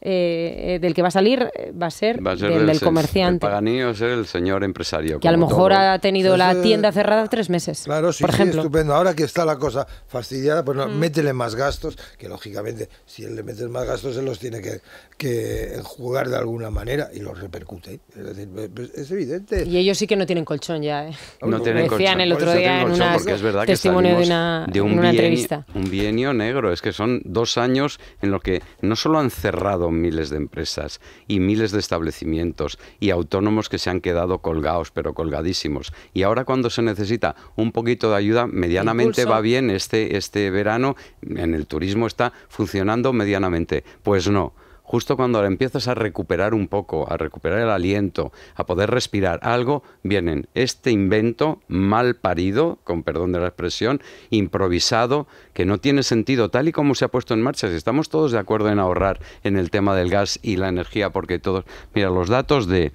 eh, del que va a salir eh, va a ser, el del, comerciante. El el señor empresario. Que a lo mejor ha tenido la tienda cerrada tres meses. Claro, sí, sí, estupendo. Ahora que está la cosa fastidiada, pues no, mm. métele más gastos, que lógicamente si él le mete más gastos, él los tiene que, que jugar de alguna manera y los repercute. Es decir, pues, pues, es evidente. Y ellos sí que no tienen colchón ya. ¿eh? Ah, no, tienen colchón. el otro día en de una, entrevista. Un bienio negro. Es que son dos años en los que no solo han cerrado miles de empresas y miles de establecimientos y autónomos que se han quedado colgados, pero colgadísimos. Y ahora cuando se necesita un poquito de ayuda, medianamente va bien este, este verano, en el turismo está funcionando medianamente. Pues no justo cuando empiezas a recuperar un poco, a recuperar el aliento, a poder respirar algo, vienen este invento mal parido, con perdón de la expresión, improvisado, que no tiene sentido tal y como se ha puesto en marcha. Si estamos todos de acuerdo en ahorrar en el tema del gas y la energía, porque todos, mira, los datos de...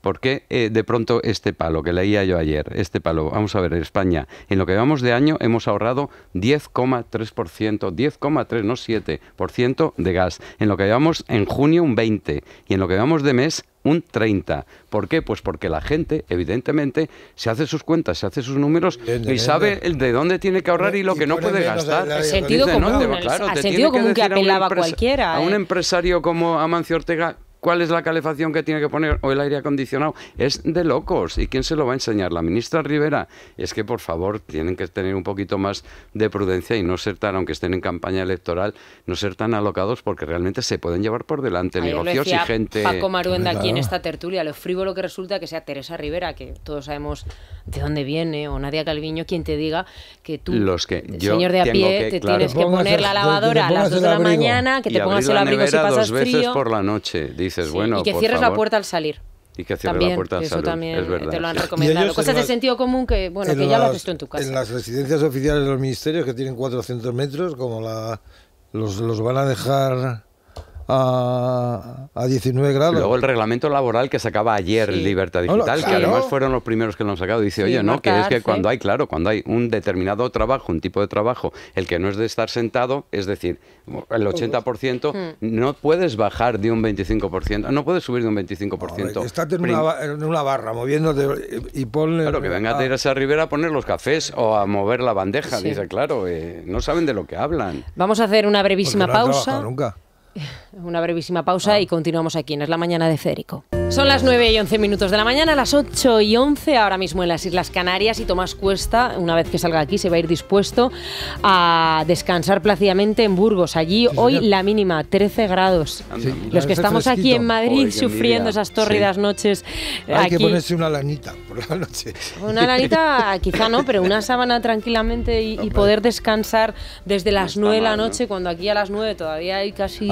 ¿Por qué eh, de pronto este palo que leía yo ayer? Este palo, vamos a ver, en España, en lo que llevamos de año hemos ahorrado 10,3%, 10,3, no 7% de gas. En lo que llevamos en junio un 20 y en lo que llevamos de mes un 30. ¿Por qué? Pues porque la gente, evidentemente, se hace sus cuentas, se hace sus números y sabe el de dónde tiene que ahorrar y lo que no puede gastar. sentido común, que, apelaba a cualquiera. A un ¿eh? empresario como Amancio Ortega, cuál es la calefacción que tiene que poner o el aire acondicionado, es de locos. ¿Y quién se lo va a enseñar? La ministra Rivera. Es que, por favor, tienen que tener un poquito más de prudencia y no ser tan, aunque estén en campaña electoral, no ser tan alocados porque realmente se pueden llevar por delante negocios y gente... Paco Maruenda aquí en esta tertulia, lo frívolo que resulta que sea Teresa Rivera, que todos sabemos de dónde viene, o Nadia Calviño, quien te diga que tú, Los que señor de a pie, te tienes que poner la lavadora a las dos de la mañana, que te pongas el abrigo si pasas dos veces frío. por la noche, y que cierres la puerta al salir. Y que cierres la puerta al salir. Eso también te lo han recomendado. Cosas de sentido común que, bueno, que ya lo has visto en tu casa. En las residencias oficiales de los ministerios, que tienen 400 metros, como la, los, los van a dejar a, 19 grados. Luego el reglamento laboral que sacaba ayer Libertad Digital, que además fueron los primeros que lo han sacado, dice, oye, no, que es que cuando hay, claro, cuando hay un determinado trabajo, un tipo de trabajo, el que no es de estar sentado, es decir, el 80%, hmm. no puedes bajar de un 25%, no puedes subir de un 25%. Estás estate en una, en una, barra moviéndote y ponle... Claro, que venga a a Rivera a poner los cafés o a mover la bandeja, dice, claro, eh, no saben de lo que hablan. Vamos a hacer una brevísima pausa. [laughs] Una brevísima pausa ah. y continuamos aquí en Es la Mañana de Federico. Son las 9 y 11 minutos de la mañana, las 8 y 11 ahora mismo en las Islas Canarias y Tomás Cuesta, una vez que salga aquí, se va a ir dispuesto a descansar plácidamente en Burgos. Allí hoy la mínima, 13 grados. Los que estamos aquí en Madrid sufriendo esas tórridas noches. Hay que ponerse una lanita por la noche. Una lanita quizá no, pero una sábana tranquilamente y, poder descansar desde las 9 de la noche, cuando aquí a las 9 todavía hay casi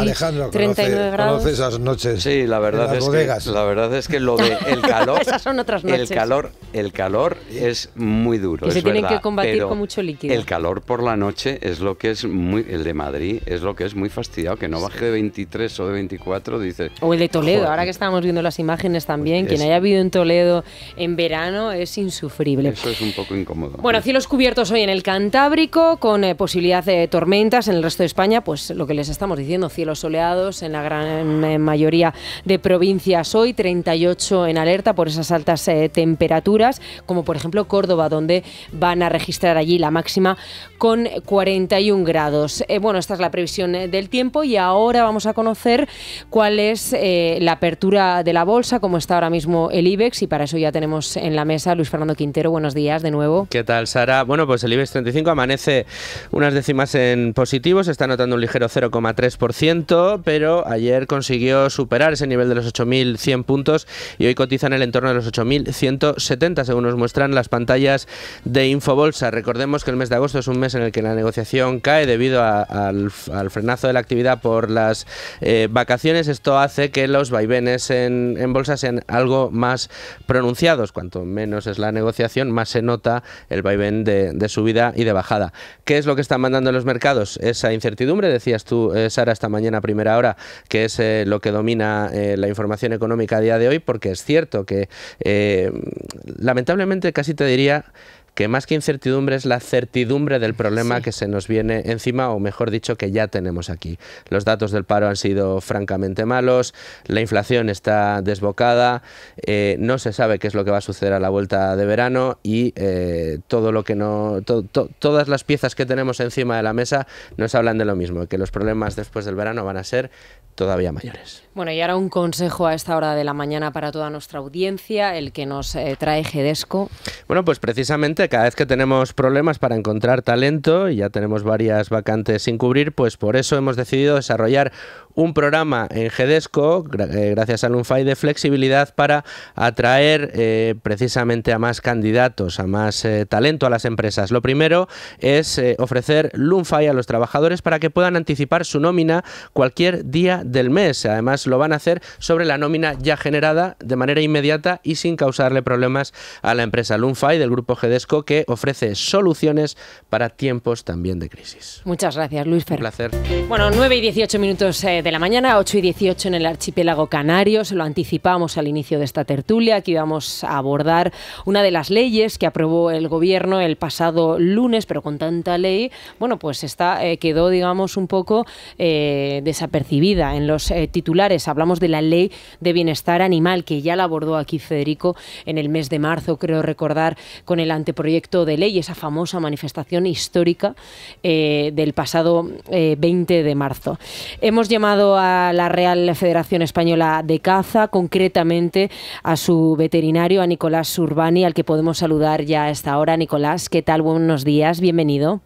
39 grados. Conoce esas noches. Sí, la verdad en es que... La verdad es que lo de [laughs] el calor, son otras el calor, el calor es muy duro. Que se tienen que combatir con mucho líquido. El calor por la noche es lo que es muy, el de Madrid es lo que es muy fastidiado, que no baje de 23 o de 24, dice. O el de Toledo, ahora que estamos viendo las imágenes también, quien haya vivido en Toledo en verano es insufrible. Eso es un poco incómodo. Bueno, cielos cubiertos hoy en el Cantábrico con eh, posibilidad de tormentas en el resto de España, pues lo que les estamos diciendo, cielos soleados en la gran mayoría de provincias hoy 38 en alerta por esas altas eh, temperaturas, como por ejemplo Córdoba, donde van a registrar allí la máxima con 41 grados. Eh, bueno, esta es la previsión eh, del tiempo y ahora vamos a conocer cuál es la apertura de la bolsa, cómo está ahora mismo el IBEX y para eso ya tenemos en la mesa a Luis Fernando Quintero. Buenos días de nuevo. ¿Qué tal, Sara? Bueno, pues el IBEX 35 amanece unas décimas en positivo, se está notando un ligero 0,3%, pero ayer consiguió superar ese nivel de los 8.100 puntos y hoy cotizan en el entorno de los 8.170 según nos muestran las pantallas de Infobolsa. Recordemos que el mes de agosto es un mes en el que la negociación cae debido al, frenazo de la actividad por las eh, vacaciones. Esto hace que los vaivenes en, bolsa sean algo más pronunciados. Cuanto menos es la negociación, más se nota el vaiven de, subida y de bajada. ¿Qué es lo que están mandando los mercados? Esa incertidumbre, decías tú, eh, Sara, esta mañana a primera hora, que es eh, lo que domina la información económica a día de hoy, porque es cierto que eh, lamentablemente casi te diría que más que incertidumbre es la certidumbre del problema que se nos viene encima, o mejor dicho, que ya tenemos aquí. Los datos del paro han sido francamente malos, la inflación está desbocada, eh, no se sabe qué es lo que va a suceder a la vuelta de verano y eh, todo lo que no, todas las piezas que tenemos encima de la mesa nos hablan de lo mismo, que los problemas después del verano van a ser todavía mayores. Bueno, y ahora un consejo a esta hora de la mañana para toda nuestra audiencia, el que nos eh, trae Gedesco. Bueno, pues precisamente cada vez que tenemos problemas para encontrar talento, y ya tenemos varias vacantes sin cubrir, pues por eso hemos decidido desarrollar un programa en Gedesco, eh, gracias a Lunfai, de flexibilidad para atraer eh, precisamente a más candidatos, a más eh, talento a las empresas. Lo primero es ofrecer Lunfai a los trabajadores para que puedan anticipar su nómina cualquier día del mes. Además, lo van a hacer sobre la nómina ya generada de manera inmediata y sin causarle problemas a la empresa Lunfai del grupo Gedesco, que ofrece soluciones para tiempos también de crisis. Muchas gracias, Luis Fer. Un placer. Bueno, 9 y 18 minutos de de la mañana, 8 y 18 en el archipiélago canario. Se lo anticipamos al inicio de esta tertulia, aquí vamos a abordar una de las leyes que aprobó el gobierno el pasado lunes, pero con tanta ley, bueno, pues está eh, quedó, digamos, un poco eh, desapercibida en los eh, titulares. Hablamos de la ley de bienestar animal, que ya la abordó aquí Federico en el mes de marzo, creo recordar, con el anteproyecto de ley, esa famosa manifestación histórica del pasado 20 de marzo. Hemos llamado a la Real Federación Española de Caza, concretamente a su veterinario, a Nicolás Urbani, al que podemos saludar ya a esta hora. Nicolás, ¿qué tal? Buenos días, bienvenido.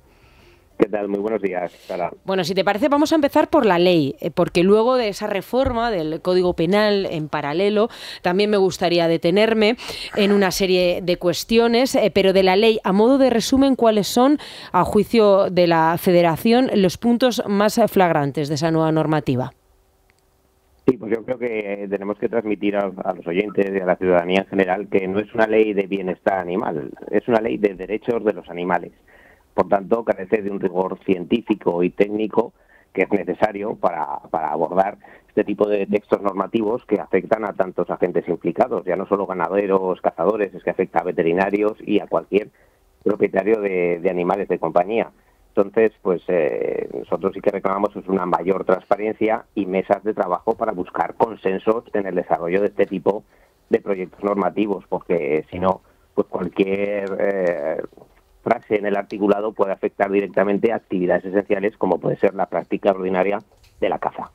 ¿Qué tal? Muy buenos días, Sara. Bueno, si te parece, vamos a empezar por la ley, eh, porque luego de esa reforma del Código Penal en paralelo, también me gustaría detenerme en una serie de cuestiones, eh, pero de la ley, a modo de resumen, ¿cuáles son, a juicio de la Federación, los puntos más flagrantes de esa nueva normativa? Sí, pues yo creo que tenemos que transmitir a, los oyentes y a la ciudadanía en general que no es una ley de bienestar animal, es una ley de derechos de los animales. Por tanto, carece de un rigor científico y técnico que es necesario para, para, abordar este tipo de textos normativos que afectan a tantos agentes implicados, ya no solo ganaderos, cazadores, es que afecta a veterinarios y a cualquier propietario de, animales de compañía. Entonces, pues eh, nosotros sí que reclamamos es una mayor transparencia y mesas de trabajo para buscar consensos en el desarrollo de este tipo de proyectos normativos, porque si no, pues cualquier eh, frase en el articulado puede afectar directamente a actividades esenciales como puede ser la práctica ordinaria de la caza.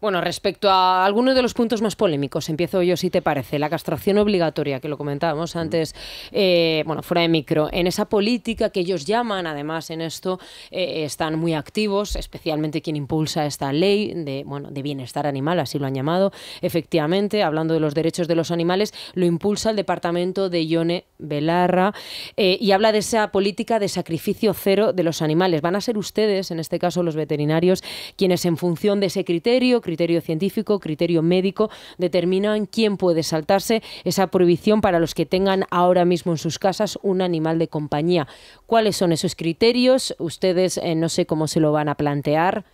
Bueno, respecto a algunos de los puntos más polémicos, empiezo yo si te parece. La castración obligatoria, que lo comentábamos antes, eh, bueno, fuera de micro, en esa política que ellos llaman, además en esto eh, están muy activos, especialmente quien impulsa esta ley de, bueno, de bienestar animal, así lo han llamado. Efectivamente, hablando de los derechos de los animales, lo impulsa el departamento de Ione Belarra eh, y habla de esa política de sacrificio cero de los animales. Van a ser ustedes, en este caso los veterinarios, quienes en función de ese criterio, criterio científico, criterio médico, determinan quién puede saltarse esa prohibición para los que tengan ahora mismo en sus casas un animal de compañía. ¿Cuáles son esos criterios? Ustedes eh, no sé cómo se lo van a plantear.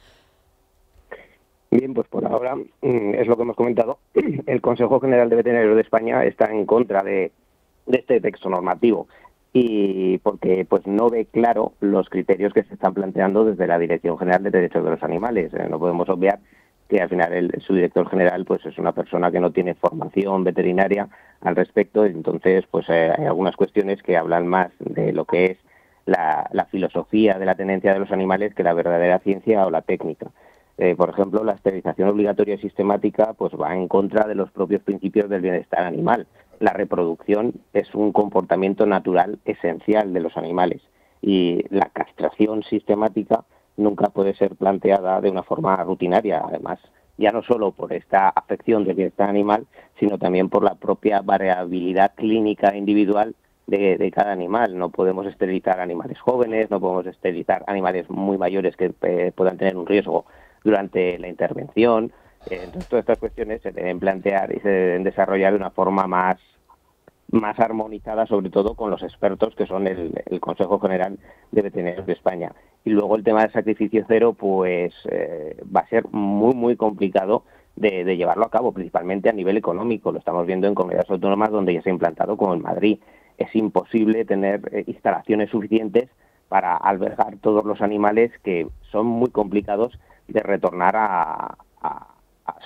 Bien, pues por ahora mm, es lo que hemos comentado. [clears throat] El Consejo General de Veterinarios de España está en contra de, de este texto normativo y porque pues no ve claro los criterios que se están planteando desde la Dirección General de Derechos de los Animales. Eh, no podemos obviar que al final el, su director general pues es una persona que no tiene formación veterinaria al respecto, entonces pues eh, hay algunas cuestiones que hablan más de lo que es la, filosofía de la tenencia de los animales que la verdadera ciencia o la técnica. Eh, por ejemplo, la esterilización obligatoria sistemática pues va en contra de los propios principios del bienestar animal. La reproducción es un comportamiento natural esencial de los animales y la castración sistemática nunca puede ser planteada de una forma rutinaria, además, ya no solo por esta afección de bienestar animal, sino también por la propia variabilidad clínica individual de, cada animal. No podemos esterilizar animales jóvenes, no podemos esterilizar animales muy mayores que eh, puedan tener un riesgo durante la intervención. Eh, entonces, todas estas cuestiones se deben plantear y se deben desarrollar de una forma más más armonizada, sobre todo con los expertos, que son el, Consejo General de Veterinarios de España. Y luego el tema del sacrificio cero, pues eh, va a ser muy, muy complicado de, llevarlo a cabo, principalmente a nivel económico. Lo estamos viendo en comunidades autónomas donde ya se ha implantado, como en Madrid. Es imposible tener eh, instalaciones suficientes para albergar todos los animales que son muy complicados de retornar a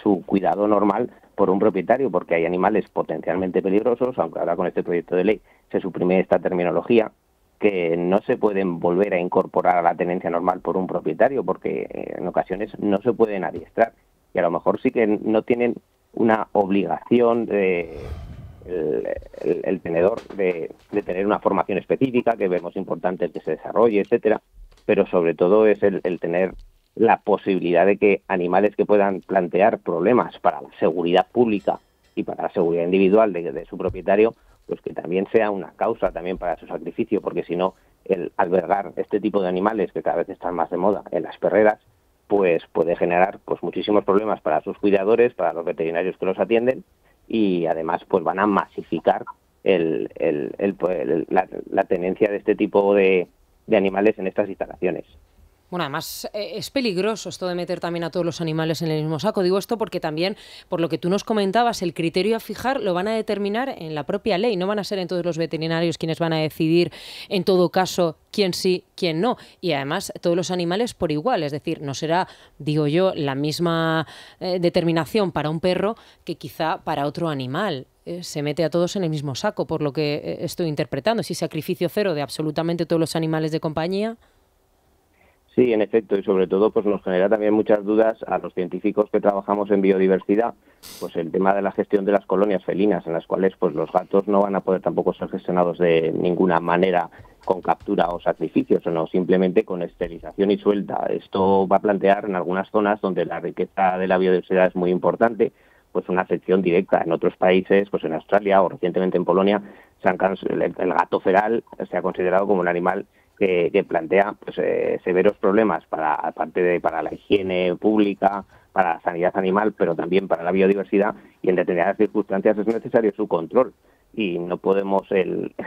su cuidado normal por un propietario, porque hay animales potencialmente peligrosos, aunque ahora con este proyecto de ley se suprime esta terminología, que no se pueden volver a incorporar a la tenencia normal por un propietario, porque eh, en ocasiones no se pueden adiestrar y a lo mejor sí que no tienen una obligación de, el, tenedor de, tener una formación específica que vemos importante que se desarrolle, etcétera, pero sobre todo es el, el tener la posibilidad de que animales que puedan plantear problemas para la seguridad pública y para la seguridad individual de, su propietario, pues que también sea una causa también para su sacrificio, porque si no, el albergar este tipo de animales que cada vez están más de moda en las perreras, pues puede generar pues muchísimos problemas para sus cuidadores, para los veterinarios que los atienden y además pues van a masificar el, el, pues, la, tenencia de este tipo de animales en estas instalaciones. Bueno, además eh, es peligroso esto de meter también a todos los animales en el mismo saco. Digo esto porque también, por lo que tú nos comentabas, el criterio a fijar lo van a determinar en la propia ley. No van a ser entonces los veterinarios quienes van a decidir en todo caso quién sí, quién no. Y además todos los animales por igual. Es decir, no será, digo yo, la misma eh, determinación para un perro que quizá para otro animal eh, se mete a todos en el mismo saco, por lo que estoy interpretando. Si sacrificio cero de absolutamente todos los animales de compañía. Sí, en efecto, y sobre todo pues nos genera también muchas dudas a los científicos que trabajamos en biodiversidad, pues el tema de la gestión de las colonias felinas, en las cuales pues los gatos no van a poder tampoco ser gestionados de ninguna manera con captura o sacrificio, sino simplemente con esterilización y suelta. Esto va a plantear en algunas zonas donde la riqueza de la biodiversidad es muy importante, pues una afección directa. En otros países, pues en Australia o recientemente en Polonia, se el gato feral se ha considerado como un animal que, plantea pues, eh, severos problemas para aparte de para la higiene pública, para la sanidad animal, pero también para la biodiversidad y en determinadas circunstancias es necesario su control y no podemos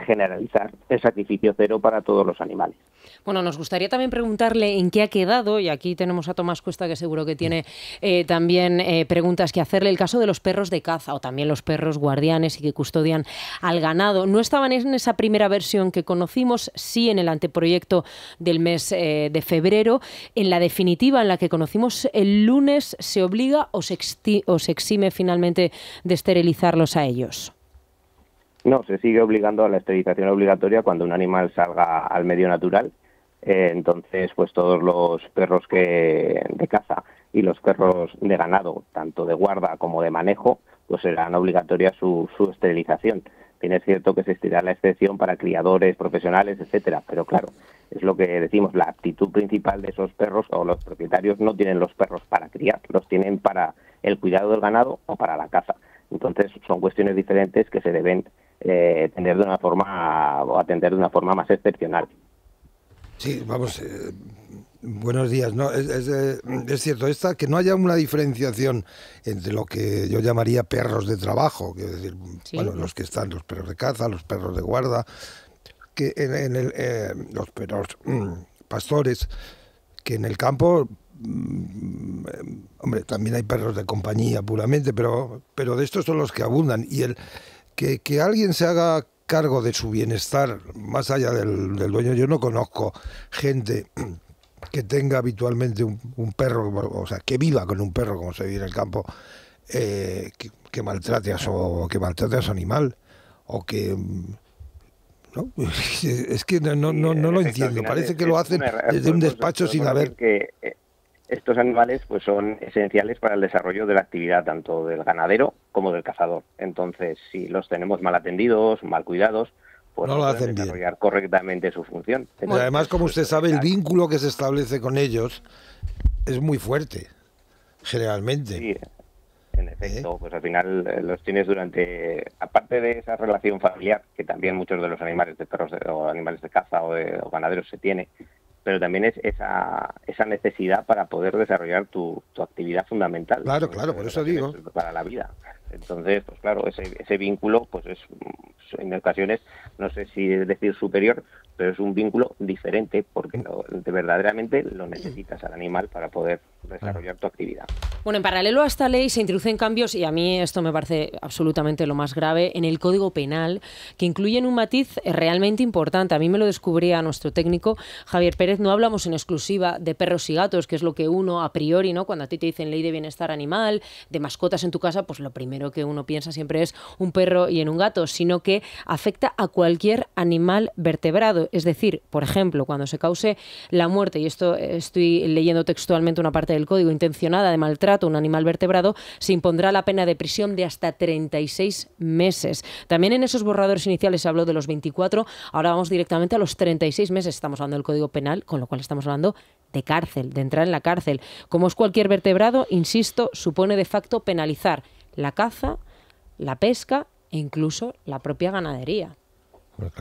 generalizar el sacrificio cero para todos los animales. Bueno, nos gustaría también preguntarle en qué ha quedado, y aquí tenemos a Tomás Cuesta que seguro que tiene eh, también eh, preguntas que hacerle, el caso de los perros de caza o también los perros guardianes y que custodian al ganado. No estaban en esa primera versión que conocimos, sí en el anteproyecto del mes eh, de febrero. En la definitiva, en la que conocimos el lunes, ¿se obliga o o se exime finalmente de esterilizarlos a ellos? No, se sigue obligando a la esterilización obligatoria cuando un animal salga al medio natural. Eh, entonces, pues todos los perros que de caza y los perros de ganado, tanto de guarda como de manejo, pues serán obligatorias su, esterilización. Bien, es cierto que se existirá la excepción para criadores, profesionales, etcétera, pero claro, es lo que decimos, la actitud principal de esos perros o los propietarios no tienen los perros para criar, los tienen para el cuidado del ganado o para la caza. Entonces, son cuestiones diferentes que se deben eh, de una forma o atender de una forma más excepcional. Sí, vamos. Eh, buenos días. No, eh, es, cierto esta que no haya una diferenciación entre lo que yo llamaría perros de trabajo, que decir, bueno, los que están los perros de caza, los perros de guarda, que en, el, eh, los perros mm, pastores, que en el campo mm, hombre, también hay perros de compañía puramente, pero, pero de estos son los que abundan. Y el, que, alguien se haga cargo de su bienestar, más allá del, dueño, yo no conozco gente que tenga habitualmente un, perro, o sea, que viva con un perro, como se vive en el campo, eh, que, maltrate a su, que maltrate a su animal, o que... ¿no? [laughs] Es que no, no, lo entiendo, parece que lo hacen desde un despacho sin haber... Eh, estos animales pues son esenciales para el desarrollo de la actividad tanto del ganadero como del cazador. Entonces, si los tenemos mal atendidos, mal cuidados, pues no, lo hacen desarrollar correctamente su función. además, como usted sabe, el vínculo que se establece con ellos es muy fuerte, generalmente. Sí, en efecto, ¿Eh? pues al final eh, los tienes durante, aparte de esa relación familiar que también muchos de los animales de animales de caza o, ganaderos se tiene, pero también es esa, esa necesidad para poder desarrollar tu, actividad fundamental. Claro, claro, por eso digo. Para la vida. Entonces, pues claro, ese, vínculo, pues es en ocasiones, no sé si decir superior, pero es un vínculo diferente porque verdaderamente lo necesitas al animal para poder desarrollar tu actividad. Bueno, en paralelo a esta ley se introducen cambios, y a mí esto me parece absolutamente lo más grave, en el Código Penal, que incluyen un matiz eh, realmente importante. A mí me lo descubría nuestro técnico Javier Pérez. No hablamos en exclusiva de perros y gatos, que es lo que uno a priori, ¿no? Cuando a ti te dicen ley de bienestar animal, de mascotas en tu casa, pues lo primero que uno piensa siempre es un perro y en un gato, sino que afecta a cualquier animal vertebrado. Es decir, por ejemplo, cuando se cause la muerte, y esto eh, estoy leyendo textualmente una parte del código, intencionada de maltrato a un animal vertebrado, se impondrá la pena de prisión de hasta 36 meses. También en esos borradores iniciales se habló de los 24, ahora vamos directamente a los 36 meses. Estamos hablando del código penal, con lo cual estamos hablando de cárcel, de entrar en la cárcel. Como es cualquier vertebrado, insisto, supone de facto penalizar la caza, la pesca e incluso la propia ganadería. Pues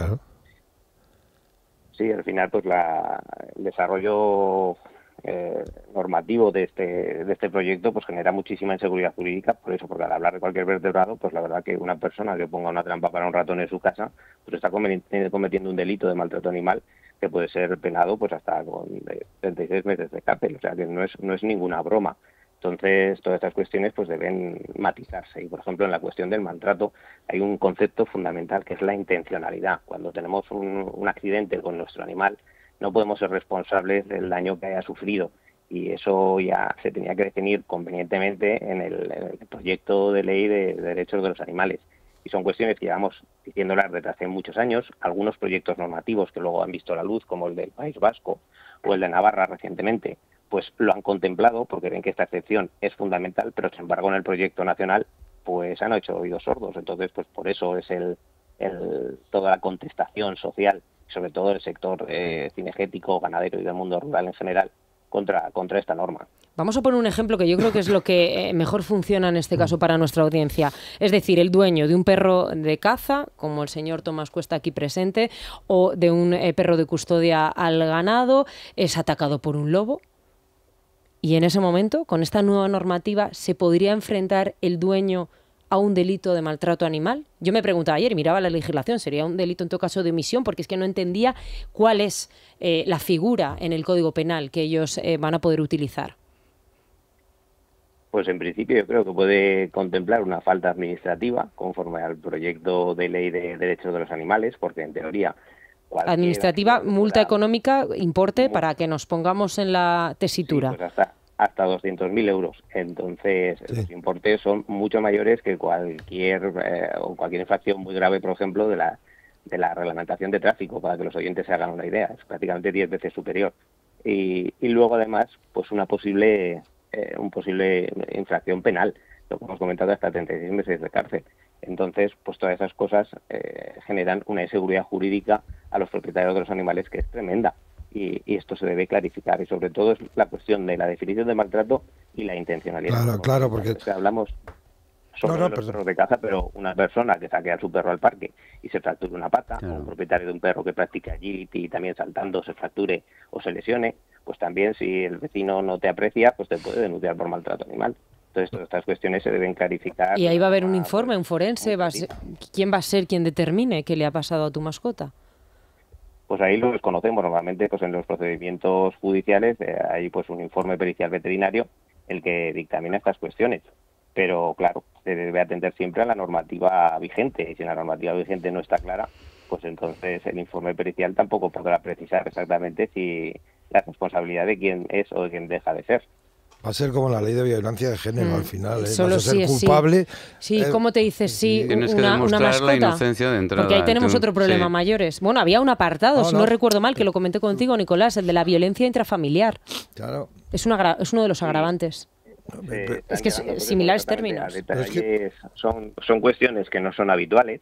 sí, al final pues la, el desarrollo eh, normativo de este, de este proyecto pues genera muchísima inseguridad jurídica por eso porque al hablar de cualquier vertebrado pues la verdad que una persona que ponga una trampa para un ratón en su casa pues está cometiendo un delito de maltrato animal que puede ser penado pues hasta con 36 eh, meses de cárcel o sea que no es no es ninguna broma entonces, todas estas cuestiones pues deben matizarse. Y, por ejemplo, en la cuestión del maltrato hay un concepto fundamental que es la intencionalidad. Cuando tenemos un, accidente con nuestro animal, no podemos ser responsables del daño que haya sufrido. Y eso ya se tenía que definir convenientemente en el, proyecto de ley de, de derechos de los animales. Y son cuestiones que llevamos diciéndolas desde hace muchos años. Algunos proyectos normativos que luego han visto la luz, como el del País Vasco o el de Navarra recientemente, pues lo han contemplado porque ven que esta excepción es fundamental, pero sin embargo en el proyecto nacional pues han hecho oídos sordos. Entonces, pues por eso es el, toda la contestación social, sobre todo el sector eh, cinegético, ganadero y del mundo rural en general, contra, contra esta norma. Vamos a poner un ejemplo que yo creo que es lo que eh, mejor funciona en este caso para nuestra audiencia. Es decir, el dueño de un perro de caza, como el señor Tomás Cuesta aquí presente, o de un eh, perro de custodia al ganado, es atacado por un lobo, y en ese momento, con esta nueva normativa, ¿se podría enfrentar el dueño a un delito de maltrato animal? Yo me preguntaba ayer, miraba la legislación, sería un delito en todo caso de omisión, porque es que no entendía cuál es eh, la figura en el Código Penal que ellos eh, van a poder utilizar. Pues en principio yo creo que puede contemplar una falta administrativa conforme al proyecto de ley de derechos de los animales, porque en teoría Administrativa, pues, multa económica, importe, para que nos pongamos en la tesitura. Pues hasta hasta 200.000 euros. Entonces, los importes son mucho mayores que cualquier eh, o cualquier infracción muy grave, por ejemplo, de la, de la reglamentación de tráfico, para que los oyentes se hagan una idea. Es prácticamente 10 veces superior. Y, y luego, además, pues una posible, eh, un posible infracción penal, lo que hemos comentado, hasta 36 meses de cárcel. Entonces, pues todas esas cosas eh, generan una inseguridad jurídica a los propietarios de los animales que es tremenda. Y, esto se debe clarificar. Y sobre todo es la cuestión de la definición de maltrato y la intencionalidad. Claro, claro, porque... hablamos sobre perros de caza, pero una persona que saque a su perro al parque y se fracture una pata, o un propietario de un perro que practica agility y también saltando se fracture o se lesione, pues también si el vecino no te aprecia, pues te puede denunciar por maltrato animal. Entonces, todas estas cuestiones se deben clarificar. Y ahí va a haber un informe, un forense. ¿Quién va a ser quien determine qué le ha pasado a tu mascota? Pues ahí lo desconocemos. Normalmente, pues en los procedimientos judiciales eh, hay pues un informe pericial veterinario el que dictamina estas cuestiones. Pero claro, se debe atender siempre a la normativa vigente. Y si la normativa vigente no está clara, pues entonces el informe pericial tampoco podrá precisar exactamente si la responsabilidad de quién es o de quién deja de ser. Va a ser como la ley de violencia de género mm. al final. ¿eh? a ser culpable. Sí, eh, ¿cómo te dices sí? una, que Porque ahí tenemos otro problema mayores. Bueno, había un apartado, si no. recuerdo mal, que lo comenté contigo, Nicolás, el de la violencia intrafamiliar. Claro. Es, una, es uno de los agravantes. es que es similares términos. Son, son cuestiones que no son habituales,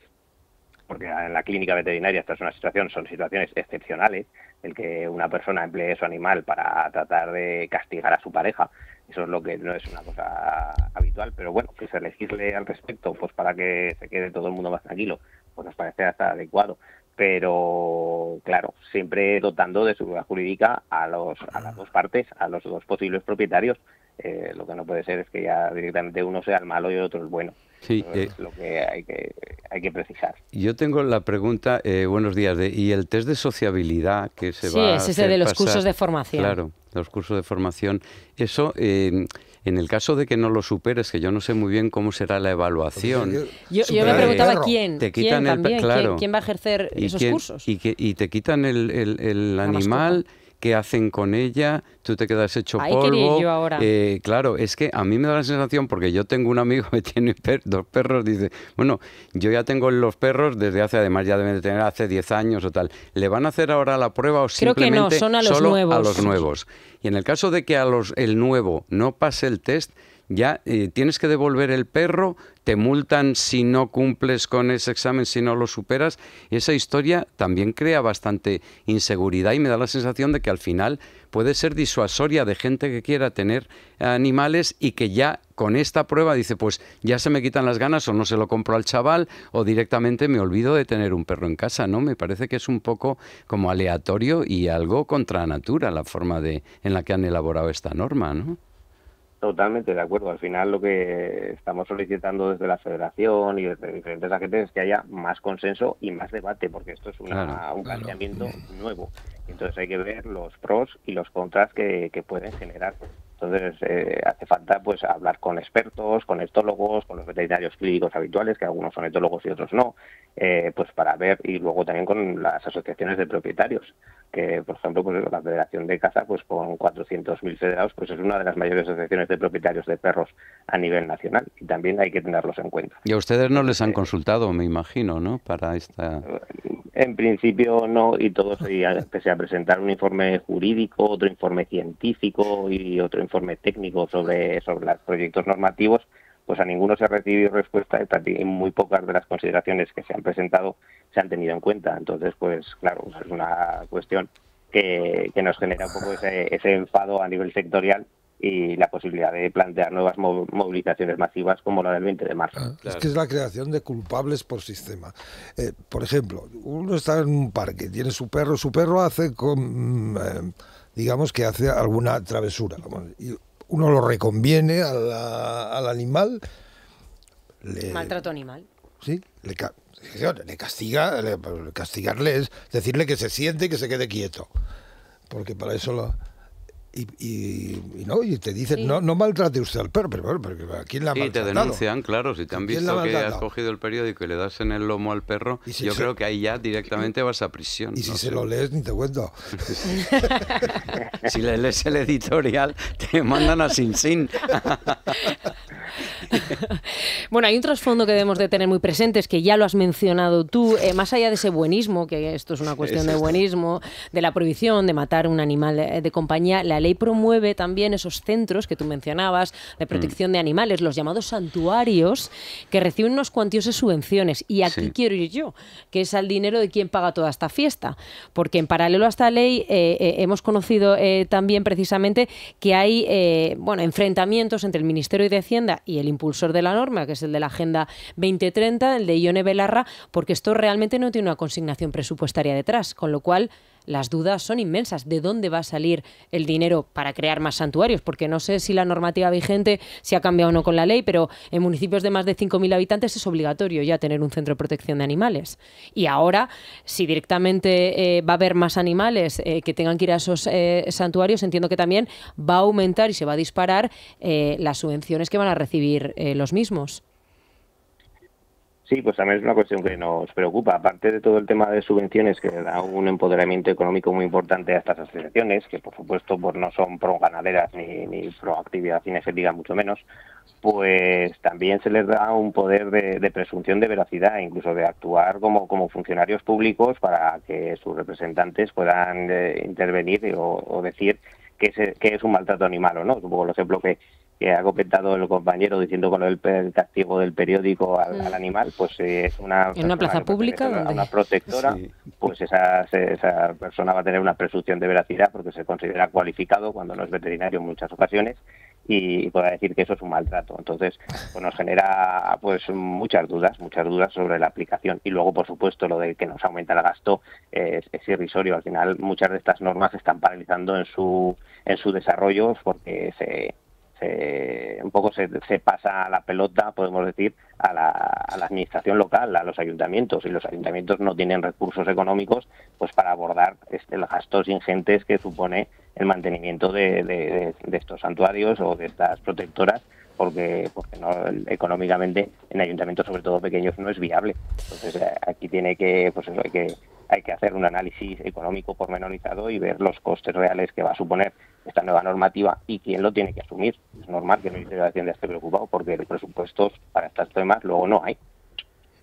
porque en la clínica veterinaria esta es una situación, son situaciones excepcionales, el que una persona emplee su animal para tratar de castigar a su pareja. Eso es lo que no es una cosa habitual, pero bueno, que se legisle al respecto, pues para que se quede todo el mundo más tranquilo, pues nos parece hasta adecuado. Pero claro, siempre dotando de seguridad jurídica a, los, a las dos partes, a los dos posibles propietarios, eh, lo que no puede ser es que ya directamente uno sea el malo y otro el bueno. Eh, lo que hay, que precisar. Yo tengo la pregunta, eh, buenos días, ¿y el test de sociabilidad que se va a a Sí, ese de los cursos de formación. Claro, los cursos de formación. Eso, en el caso de que no lo superes, que yo no sé muy bien cómo será la evaluación. yo, me preguntaba quién, va a ejercer esos cursos. Y, y te quitan el, animal qué hacen con ella, tú te quedas hecho polvo. ahora. Eh, claro, es que a mí me da la sensación, porque yo tengo un amigo que [laughs] tiene dos perros, dice, bueno, yo ya tengo los perros desde hace, además ya deben de tener hace 10 años o tal. ¿Le van a hacer ahora la prueba o Creo que no, son a los nuevos. a los nuevos? Y en el caso de que a los el nuevo no pase el test, ya eh, tienes que devolver el perro, te multan si no cumples con ese examen, si no lo superas. esa historia también crea bastante inseguridad y me da la sensación de que al final puede ser disuasoria de gente que quiera tener animales y que ya con esta prueba dice, pues ya se me quitan las ganas o no se lo compro al chaval o directamente me olvido de tener un perro en casa, ¿no? Me parece que es un poco como aleatorio y algo contra natura la forma de, en la que han elaborado esta norma, ¿no? Totalmente de acuerdo. Al final lo que estamos solicitando desde la federación y desde diferentes agentes es que haya más consenso y más debate, porque esto es un planteamiento nuevo. Entonces hay que ver los pros y los contras que pueden generar. Entonces eh, hace falta pues hablar con expertos, con etólogos, con los veterinarios clínicos habituales, que algunos son etólogos y otros no, eh, pues para ver y luego también con las asociaciones de propietarios, que por ejemplo pues la Federación de Caza pues con 400.000 federados pues es una de las mayores asociaciones de propietarios de perros a nivel nacional y también hay que tenerlos en cuenta. Y a ustedes no les han eh, consultado, me imagino, ¿no? Para esta en principio no, y todo sería, pese a presentar un informe jurídico, otro informe científico y otro informe informe técnico sobre, sobre los proyectos normativos, pues a ninguno se ha recibido respuesta y muy pocas de las consideraciones que se han presentado se han tenido en cuenta. Entonces, pues claro, pues es una cuestión que, que nos genera un poco ese, enfado a nivel sectorial y la posibilidad de plantear nuevas movilizaciones masivas como la del 20 de marzo. Ah, es que es la creación de culpables por sistema. Eh, por ejemplo, uno está en un parque, tiene su perro, su perro hace con... Mm, eh, digamos que hace alguna travesura. Uno lo reconviene al animal. Maltrato animal. Sí, le, castiga, pues, castigarle es decirle que se siente y que se quede quieto. Porque para eso lo y, no, y te dicen, no, maltrate usted al perro, pero, bueno pero aquí quién la Y te denuncian, claro, si te han visto que has cogido el periódico y le das en el lomo al perro, yo creo que ahí ya directamente vas a prisión. Y si se lo lees, ni te cuento. [laughs] si le lees el editorial, te mandan a Sin Sin. [laughs] bueno, hay un trasfondo que debemos de tener muy presente es que ya lo has mencionado tú, eh, más allá de ese buenismo, que esto es una cuestión de buenismo, de la prohibición de matar un animal eh, de compañía, la ley y promueve también esos centros que tú mencionabas de mm. protección de animales, los llamados santuarios, que reciben unas cuantiosas subvenciones. Y aquí quiero ir yo, que es al dinero de quien paga toda esta fiesta. Porque en paralelo a esta ley eh, eh, hemos conocido eh, también precisamente que hay bueno, enfrentamientos entre el Ministerio de Hacienda y el impulsor de la norma, que es el de la Agenda 2030, el de Ione Belarra, porque esto realmente no tiene una consignación presupuestaria detrás, con lo cual las dudas son inmensas. ¿De dónde va a salir el dinero para crear más santuarios? Porque no sé si la normativa vigente se ha cambiado o no con la ley, pero en municipios de más de 5.000 habitantes es obligatorio ya tener un centro de protección de animales. Y ahora, si directamente eh, va a haber más animales eh, que tengan que ir a esos eh, santuarios, entiendo que también va a aumentar y se va a disparar las subvenciones que van a recibir los mismos. Sí, pues también es una cuestión que nos preocupa. Aparte de todo el tema de subvenciones, que da un empoderamiento económico muy importante a estas asociaciones, que por supuesto pues, no son pro ganaderas ni, ni pro actividad cinegética, mucho menos, pues también se les da un poder de, presunción de veracidad, incluso de actuar como, como funcionarios públicos para que sus representantes puedan eh, intervenir o, decir que es, que es un maltrato animal o no. un poco ejemplo que, que ha comentado el compañero diciendo con el, castigo del periódico al, mm. animal, pues eh, es una... ¿En una plaza pública? una, protectora, pues esa, esa persona va a tener una presunción de veracidad porque se considera cualificado cuando no es veterinario en muchas ocasiones y podrá decir que eso es un maltrato. Entonces, pues nos genera pues muchas dudas, muchas dudas sobre la aplicación. Y luego, por supuesto, lo de que nos aumenta el gasto es, irrisorio. Al final, muchas de estas normas están paralizando en su, en su desarrollo porque se se, un poco se, se, pasa la pelota, podemos decir, a la, administración local, a los ayuntamientos, y los ayuntamientos no tienen recursos económicos pues para abordar este, los gastos ingentes que supone el mantenimiento de, estos santuarios o de estas protectoras porque, porque no, económicamente en ayuntamientos sobre todo pequeños no es viable entonces eh, aquí tiene que pues hay que hay que hacer un análisis económico pormenorizado y ver los costes reales que va a suponer esta nueva normativa y quién lo tiene que asumir. Es normal que el Ministerio de Hacienda esté preocupado porque los presupuestos para estos temas luego no hay.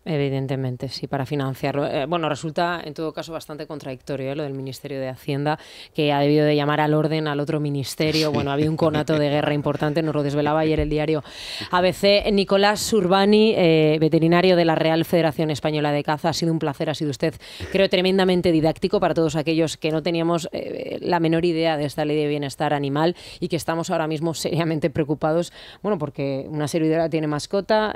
Evidentemente, sí, para financiarlo. Eh, bueno, resulta en todo caso bastante contradictorio ¿eh? lo del Ministerio de Hacienda, que ha debido de llamar al orden al otro ministerio. Bueno, había un conato de guerra importante, nos lo desvelaba ayer el diario ABC. Nicolás Urbani, eh, veterinario de la Real Federación Española de Caza, ha sido un placer, ha sido usted, creo, tremendamente didáctico para todos aquellos que no teníamos la menor idea de esta ley de bienestar animal y que estamos ahora mismo seriamente preocupados, bueno, porque una servidora tiene mascota,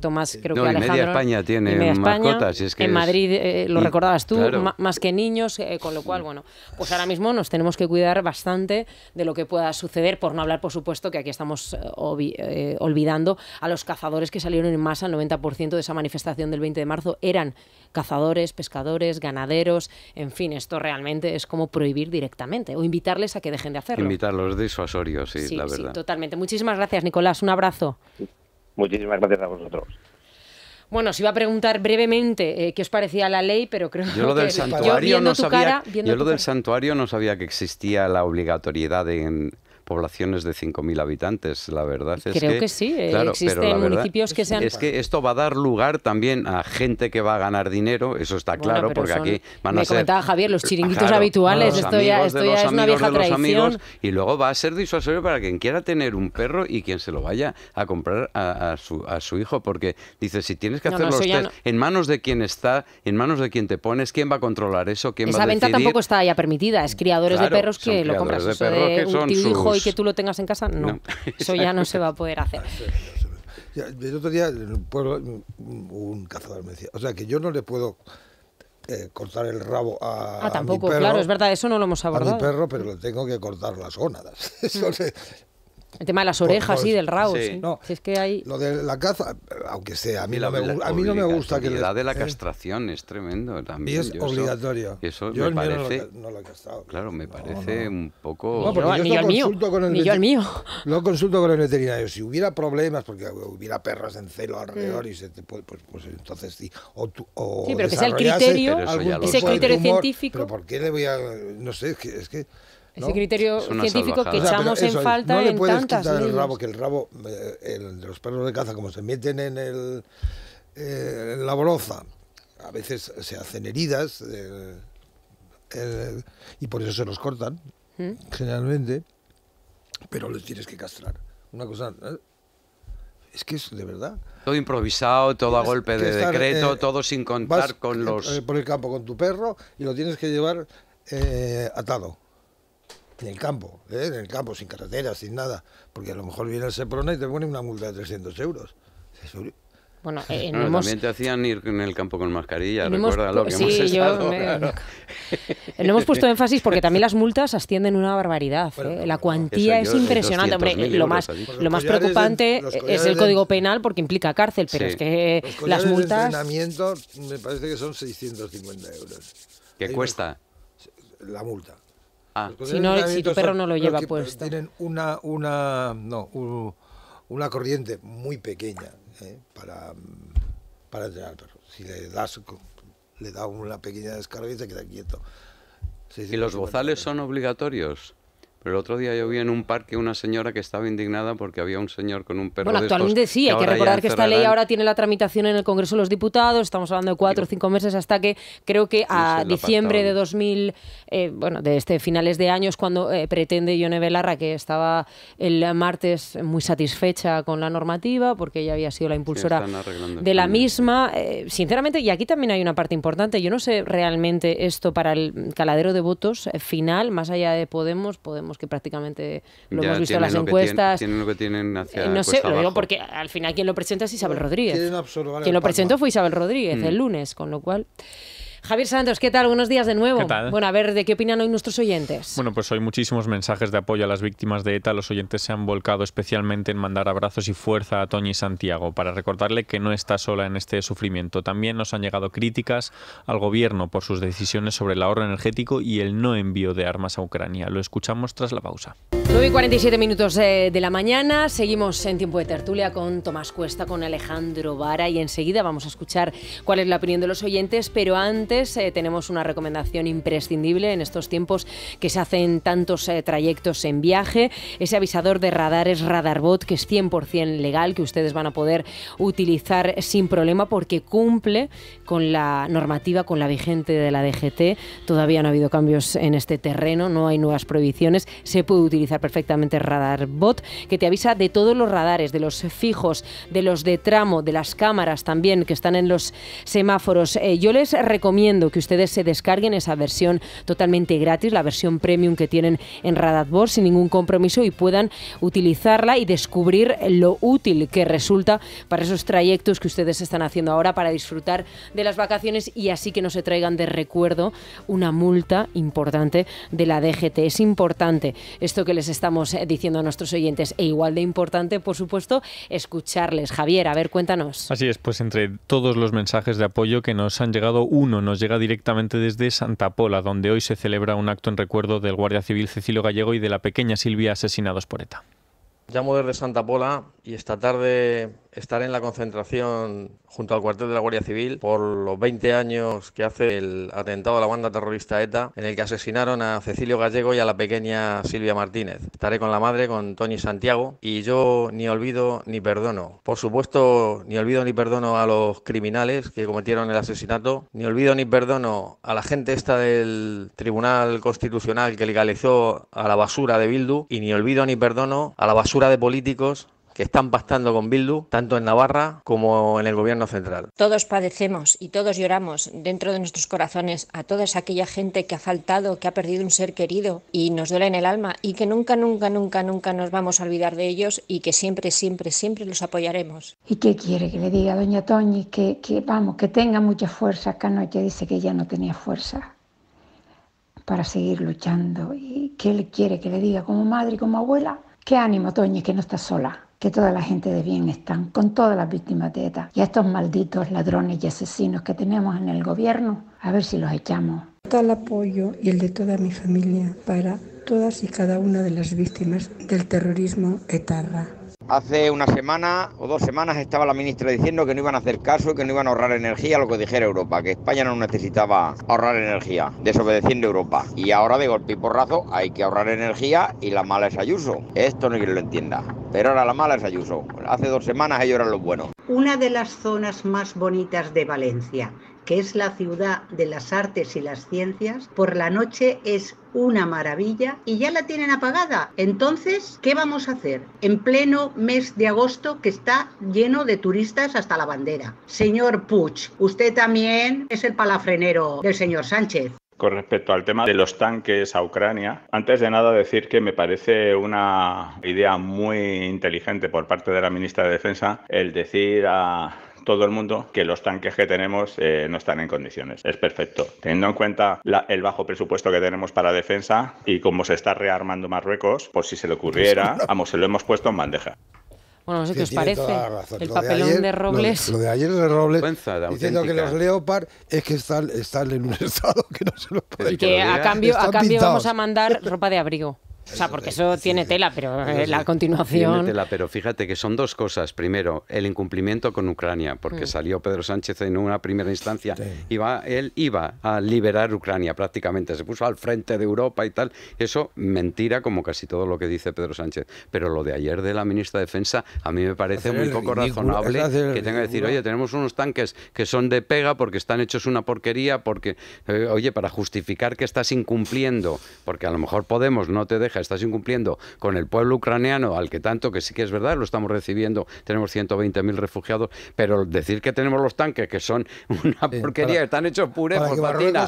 Tomás creo que Alejandro... Media España tiene mascotas. España, en Madrid, eh, lo recordabas tú, más que niños, eh, con lo cual, mm. bueno, pues ahora mismo nos tenemos que cuidar bastante de lo que pueda suceder, por no hablar, por supuesto, que aquí estamos eh, olvidando a los cazadores que salieron en masa, el 90% de esa manifestación del 20 de marzo eran cazadores, pescadores, ganaderos, en fin, esto realmente es como prohibir directamente o invitarles a que dejen de hacerlo. Invitarlos disuasorios, sí, sí, la verdad. Sí, totalmente. Muchísimas gracias, Nicolás. Un abrazo. Muchísimas gracias a vosotros. Bueno, os iba a preguntar brevemente eh, qué os parecía la ley, pero creo que santuario yo, no sabía, yo lo del santuario no sabía que existía la obligatoriedad en, poblaciones de 5.000 habitantes. La verdad es Creo que, sí, eh, existen municipios que sean... Es que esto va a dar lugar también a gente que va a ganar dinero, eso está claro, porque aquí van a Me comentaba Javier, los ah, chiringuitos habituales, esto ya, es una vieja tradición. y luego va a ser disuasorio para quien quiera tener un perro y quien se lo vaya a comprar a, su, hijo, porque dice, si tienes que hacer los en manos de quien está, en manos de quien te pones, ¿quién va a controlar eso? ¿Quién Esa va a venta tampoco está ya permitida, es criadores de perros que lo compras, De hijo y que pues tú lo tengas en casa, no. [laughs] Eso ya no se va a poder hacer. [laughs] El otro día un cazador me decía, o sea que yo no le puedo eh, cortar el rabo a, ah, tampoco, claro, es verdad, eso no lo hemos abordado. A perro, pero le tengo que cortar las gónadas. [laughs] Mm. El tema de las orejas, sí, del rabo. Sí. es que hay... Lo de la caza, aunque sea, a mí, no, me, a mí no me gusta que... La de la eh. castración es tremendo también. Y es yo obligatorio. Eso, yo me parece... No lo, he castrado. Claro, me parece un poco... yo, ni yo, consulto con el mío. No [laughs] consulto con el veterinario. Si hubiera problemas, porque hubiera perros en celo alrededor y se te puede... Pues, pues entonces sí. O, o sí, pero que sea el criterio, criterio científico... Pero ¿por qué le voy a...? No sé, Es que ese criterio científico que echamos en falta no en tantas el rabo, que el rabo eh, el, los perros de caza como se meten en el eh, en la broza, a veces se hacen heridas eh, y por eso se los cortan ¿Mm? generalmente, pero les tienes que castrar. Una cosa es que es de verdad. Todo improvisado, todo a golpe de decreto, todo sin contar con los. Por el campo con tu perro y lo tienes que llevar atado en el campo, ¿eh? en el campo, sin carretera, sin nada, porque a lo mejor viene el Seprona y te pone una multa de 300 euros. Bueno, eh, también te hacían ir en el campo con mascarilla, recuerda lo que hemos estado. no hemos puesto énfasis porque también las multas ascienden una barbaridad. ¿eh? La cuantía es impresionante. Hombre, lo más, lo más preocupante es el Código Penal porque implica cárcel, pero es que las multas... De me parece que son 650 euros. ¿Qué cuesta? La multa. Ah. Si, tu perro no lo lleva puesto. Tienen una, una, no, una corriente muy pequeña eh, para, para entrenar al perro. Si le das le da una pequeña descarga y se queda quieto. ¿Y los bozales son obligatorios? el otro día yo vi en un parque una señora que estaba indignada porque había un señor con un perro. Bueno, actualmente sí, hay que recordar que esta ley ahora tiene la tramitación en el Congreso de los Diputados, estamos hablando de cuatro o cinco meses hasta que creo que a diciembre de 2000, eh, bueno, de este finales de año es cuando eh, pretende Ione Belarra, que estaba el martes muy satisfecha con la normativa porque ella había sido la impulsora de la misma. Eh, sinceramente, y aquí también hay una parte importante, yo no sé realmente esto para el caladero de votos final, más allá de Podemos, Podemos que prácticamente lo hemos visto en las encuestas. Tienen, lo que tienen hacia eh, No sé, lo digo porque al final quien lo presenta es Isabel Rodríguez. Quien lo presentó fue Isabel Rodríguez mm. el lunes, con lo cual... Javier Santos, ¿qué tal? Buenos días de nuevo. ¿Qué Bueno, a ver, ¿de qué opinan hoy nuestros oyentes? Bueno, pues hoy muchísimos mensajes de apoyo a las víctimas de ETA. Los oyentes se han volcado especialmente en mandar abrazos y fuerza a y Santiago para recordarle que no está sola en este sufrimiento. También nos han llegado críticas al gobierno por sus decisiones sobre el ahorro energético y el no envío de armas a Ucrania. Lo escuchamos tras la pausa. 9 y 47 minutos eh, de la mañana, seguimos en tiempo de tertulia con Tomás Cuesta, con Alejandro Vara y enseguida vamos a escuchar cuál es la opinión de los oyentes, pero antes eh, tenemos una recomendación imprescindible en estos tiempos que se hacen tantos eh, trayectos en viaje, ese avisador de radares Radarbot que es 100% legal, que ustedes van a poder utilizar sin problema porque cumple con la normativa, con la vigente de la DGT, todavía no ha habido cambios en este terreno, no hay nuevas prohibiciones, se puede utilizar perfectamente RadarBot, que te avisa de todos los radares, de los fijos, de los de tramo, de las cámaras también que están en los semáforos. Eh, yo les recomiendo que ustedes se descarguen esa versión totalmente gratis, la versión premium que tienen en RadarBot sin ningún compromiso y puedan utilizarla y descubrir lo útil que resulta para esos trayectos que ustedes están haciendo ahora para disfrutar de las vacaciones y así que no se traigan de recuerdo una multa importante de la DGT. Es importante esto que les estamos eh, diciendo a nuestros oyentes. E igual de importante, por supuesto, escucharles. Javier, a ver, cuéntanos. Así es, pues entre todos los mensajes de apoyo que nos han llegado, uno nos llega directamente desde Santa Pola, donde hoy se celebra un acto en recuerdo del Guardia Civil Cecilio Gallego y de la pequeña Silvia asesinados por ETA. Llamo desde Santa Pola y esta tarde estar en la concentración junto al cuartel de la Guardia Civil por los 20 años que hace el atentado a la banda terrorista ETA, en el que asesinaron a Cecilio Gallego y a la pequeña Silvia Martínez. Estaré con la madre, con Tony Santiago, y yo ni olvido ni perdono. Por supuesto, ni olvido ni perdono a los criminales que cometieron el asesinato, ni olvido ni perdono a la gente esta del Tribunal Constitucional que legalizó a la basura de Bildu, y ni olvido ni perdono a la basura de políticos que están bastando con Bildu, tanto en Navarra como en el gobierno central. Todos padecemos y todos lloramos dentro de nuestros corazones a toda aquella gente que ha faltado, que ha perdido un ser querido y nos duele en el alma y que nunca, nunca, nunca, nunca nos vamos a olvidar de ellos y que siempre, siempre, siempre los apoyaremos. ¿Y qué quiere que le diga doña Toñi? Que, vamos, que tenga mucha fuerza. Que anoche dice que ya no tenía fuerza para seguir luchando. ¿Y qué le quiere que le diga como madre y como abuela? Qué ánimo, Toñi, que no está sola que toda la gente de bien están, con todas las víctimas de ETA y a estos malditos ladrones y asesinos que tenemos en el gobierno, a ver si los echamos. Total apoyo y el de toda mi familia para todas y cada una de las víctimas del terrorismo etarra. Hace una semana o dos semanas estaba la ministra diciendo que no iban a hacer caso y que no iban a ahorrar energía lo que dijera Europa, que España no necesitaba ahorrar energía, desobedeciendo Europa. Y ahora de golpe y porrazo hay que ahorrar energía y la mala es Ayuso. Esto no quiero que lo entienda. Pero ahora la mala es Ayuso. Hace dos semanas ellos eran los buenos. Una de las zonas más bonitas de Valencia que es la ciudad de las artes y las ciencias, por la noche es una maravilla y ya la tienen apagada. Entonces, ¿qué vamos a hacer? En pleno mes de agosto que está lleno de turistas hasta la bandera. Señor Puch, usted también es el palafrenero del señor Sánchez. Con respecto al tema de los tanques a Ucrania, antes de nada decir que me parece una idea muy inteligente por parte de la ministra de Defensa el decir a, todo el mundo que los tanques que tenemos eh, no están en condiciones. Es perfecto. Teniendo en cuenta el bajo presupuesto que tenemos para defensa y como se está rearmando Marruecos, por pues si se le ocurriera, vamos, se lo hemos puesto en bandeja. Bueno, no sé qué os parece. El papelón de, Robles. Lo, de ayer de Robles. Diciendo que los Leopard es que están, en un [laughs] estado que no se los puede Y que a cambio, a cambio vamos a mandar ropa de abrigo. O sea, porque eso tiene tela, pero eh, la continuación. Tiene tela, pero fíjate que son dos cosas. Primero, el incumplimiento con Ucrania, porque mm. salió Pedro Sánchez en una primera instancia. él iba a liberar Ucrania prácticamente, se puso al frente de Europa y tal. Eso, mentira, como casi todo lo que dice Pedro Sánchez. Pero lo de ayer de la ministra de Defensa, a mí me parece muy poco razonable que tenga que decir, oye, tenemos unos tanques que son de pega porque están hechos una porquería, porque, eh, oye, para justificar que estás incumpliendo, porque a lo mejor Podemos no te dejes estás incumpliendo con el pueblo ucraniano, al que tanto que sí que es verdad, lo estamos recibiendo, tenemos 120.000 refugiados, pero decir que tenemos los tanques, que son [laughs] una porquería, están hechos puré, para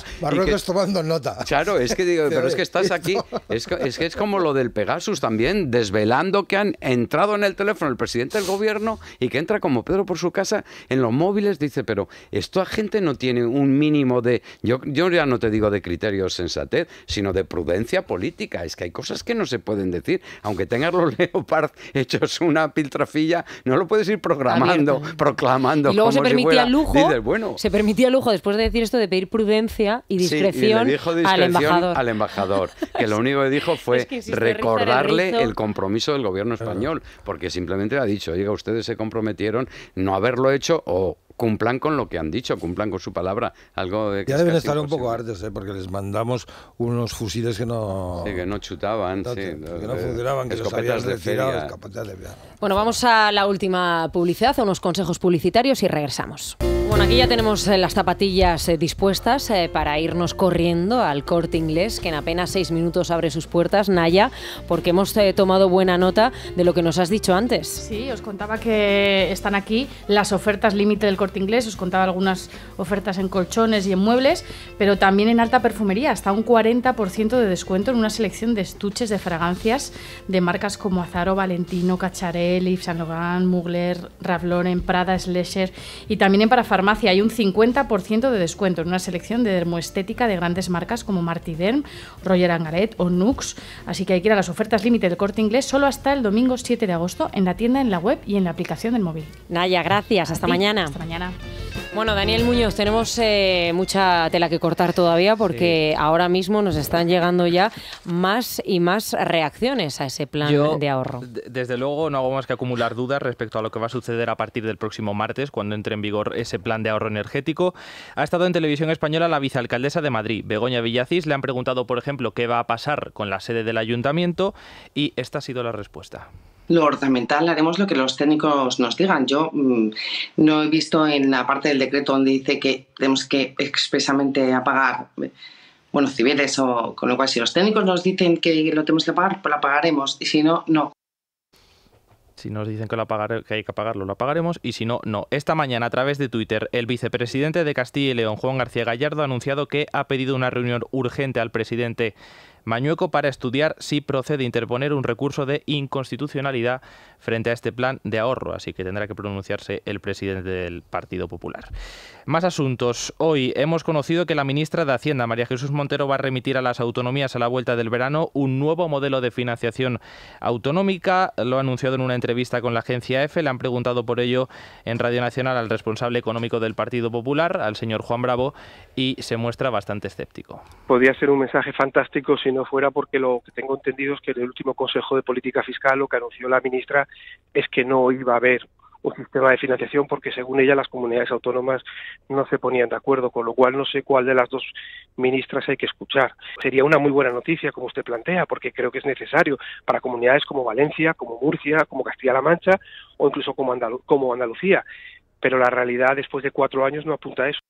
tomando nota. Claro, es que digo, [laughs] pero es que estás aquí, es, que es como lo del Pegasus también, desvelando que han entrado en el teléfono el presidente del gobierno y que entra como Pedro por su casa en los móviles, dice, pero esto a gente no tiene un mínimo de, yo, yo ya no te digo de criterios sensatez, sino de prudencia política, es que hay cosas que no se pueden decir. Aunque tengas los [laughs] Leopard hechos una piltrafilla, no lo puedes ir programando, proclamando. como se permitía si lujo. se permitía lujo, después de decir esto, de pedir prudencia y discreción, al embajador. que lo [laughs] único que dijo fue recordarle el, el, compromiso del gobierno español, porque simplemente ha dicho, oiga, ustedes se comprometieron no haberlo hecho o cumplan con lo que han dicho, cumplan con su palabra. Algo ya deben estar un poco hartos, ¿eh? porque les mandamos unos fusiles que no... que no chutaban, que, no eh, funcionaban, que los de Bueno, vamos a la última publicidad, a unos consejos publicitarios y regresamos. Bueno, aquí ya tenemos eh, las zapatillas dispuestas para irnos corriendo al corte inglés, que en apenas seis minutos abre sus puertas, Naya, porque hemos tomado buena nota de lo que nos has dicho antes. Sí, os contaba que están aquí las ofertas límite del corte inglés, os contaba algunas ofertas en colchones y en muebles, pero también en alta perfumería, hasta un 40% de descuento en una selección de estuches de fragancias de marcas como Azaro, Valentino, Cacharel, Yves Saint Laurent, Mugler, Ralph Prada, Slesher y también en para farmacia hay un 50% de descuento en una selección de dermoestética de grandes marcas como Martiderm, Roger Angaret o Nux, así que hay que ir a las ofertas límite del corte inglés solo hasta el domingo 7 de agosto en la tienda, en la web y en la aplicación del móvil. Naya, gracias, hasta mañana. Hasta mañana. Bueno, Daniel Muñoz, tenemos eh, mucha tela que cortar todavía porque ahora mismo nos están llegando ya más y más reacciones a ese plan de ahorro. Desde luego, no hago más que acumular dudas respecto a lo que va a suceder a partir del próximo martes, cuando entre en vigor ese plan de ahorro energético. Ha estado en televisión española la vicealcaldesa de Madrid, Begoña Villacís. Le han preguntado, por ejemplo, qué va a pasar con la sede del ayuntamiento y esta ha sido la respuesta. Lo ornamental haremos lo que los técnicos nos digan. Yo mm, no he visto en la parte del decreto donde dice que tenemos que expresamente apagar bueno, civiles o con lo cual si los técnicos nos dicen que lo tenemos que apagar, pues lo apagaremos y si no, no. Si nos dicen que, que hay que apagarlo, lo apagaremos y si no, no. Esta mañana a través de Twitter, el vicepresidente de Castilla y León, Juan García Gallardo, ha anunciado que ha pedido una reunión urgente al presidente Mañueco para estudiar si procede interponer un recurso de inconstitucionalidad frente a este plan de ahorro, así que tendrá que pronunciarse el presidente del Partido Popular. Más asuntos. Hoy hemos conocido que la ministra de Hacienda, María Jesús Montero, va a remitir a las autonomías a la vuelta del verano un nuevo modelo de financiación autonómica. Lo ha anunciado en una entrevista con la agencia EFE. Le han preguntado por ello en Radio Nacional al responsable económico del Partido Popular, al señor Juan Bravo, y se muestra bastante escéptico. Podría ser un mensaje fantástico si no fuera porque lo que tengo entendido es que en el último Consejo de Política Fiscal lo que anunció la ministra es que no iba a haber un sistema de financiación porque según ella las comunidades autónomas no se ponían de acuerdo, con lo cual no sé cuál de las dos ministras hay que escuchar. Sería una muy buena noticia, como usted plantea, porque creo que es necesario para comunidades como Valencia, como Murcia, como Castilla-La Mancha o incluso como, como Andalucía. Pero la realidad después de cuatro años no apunta a eso.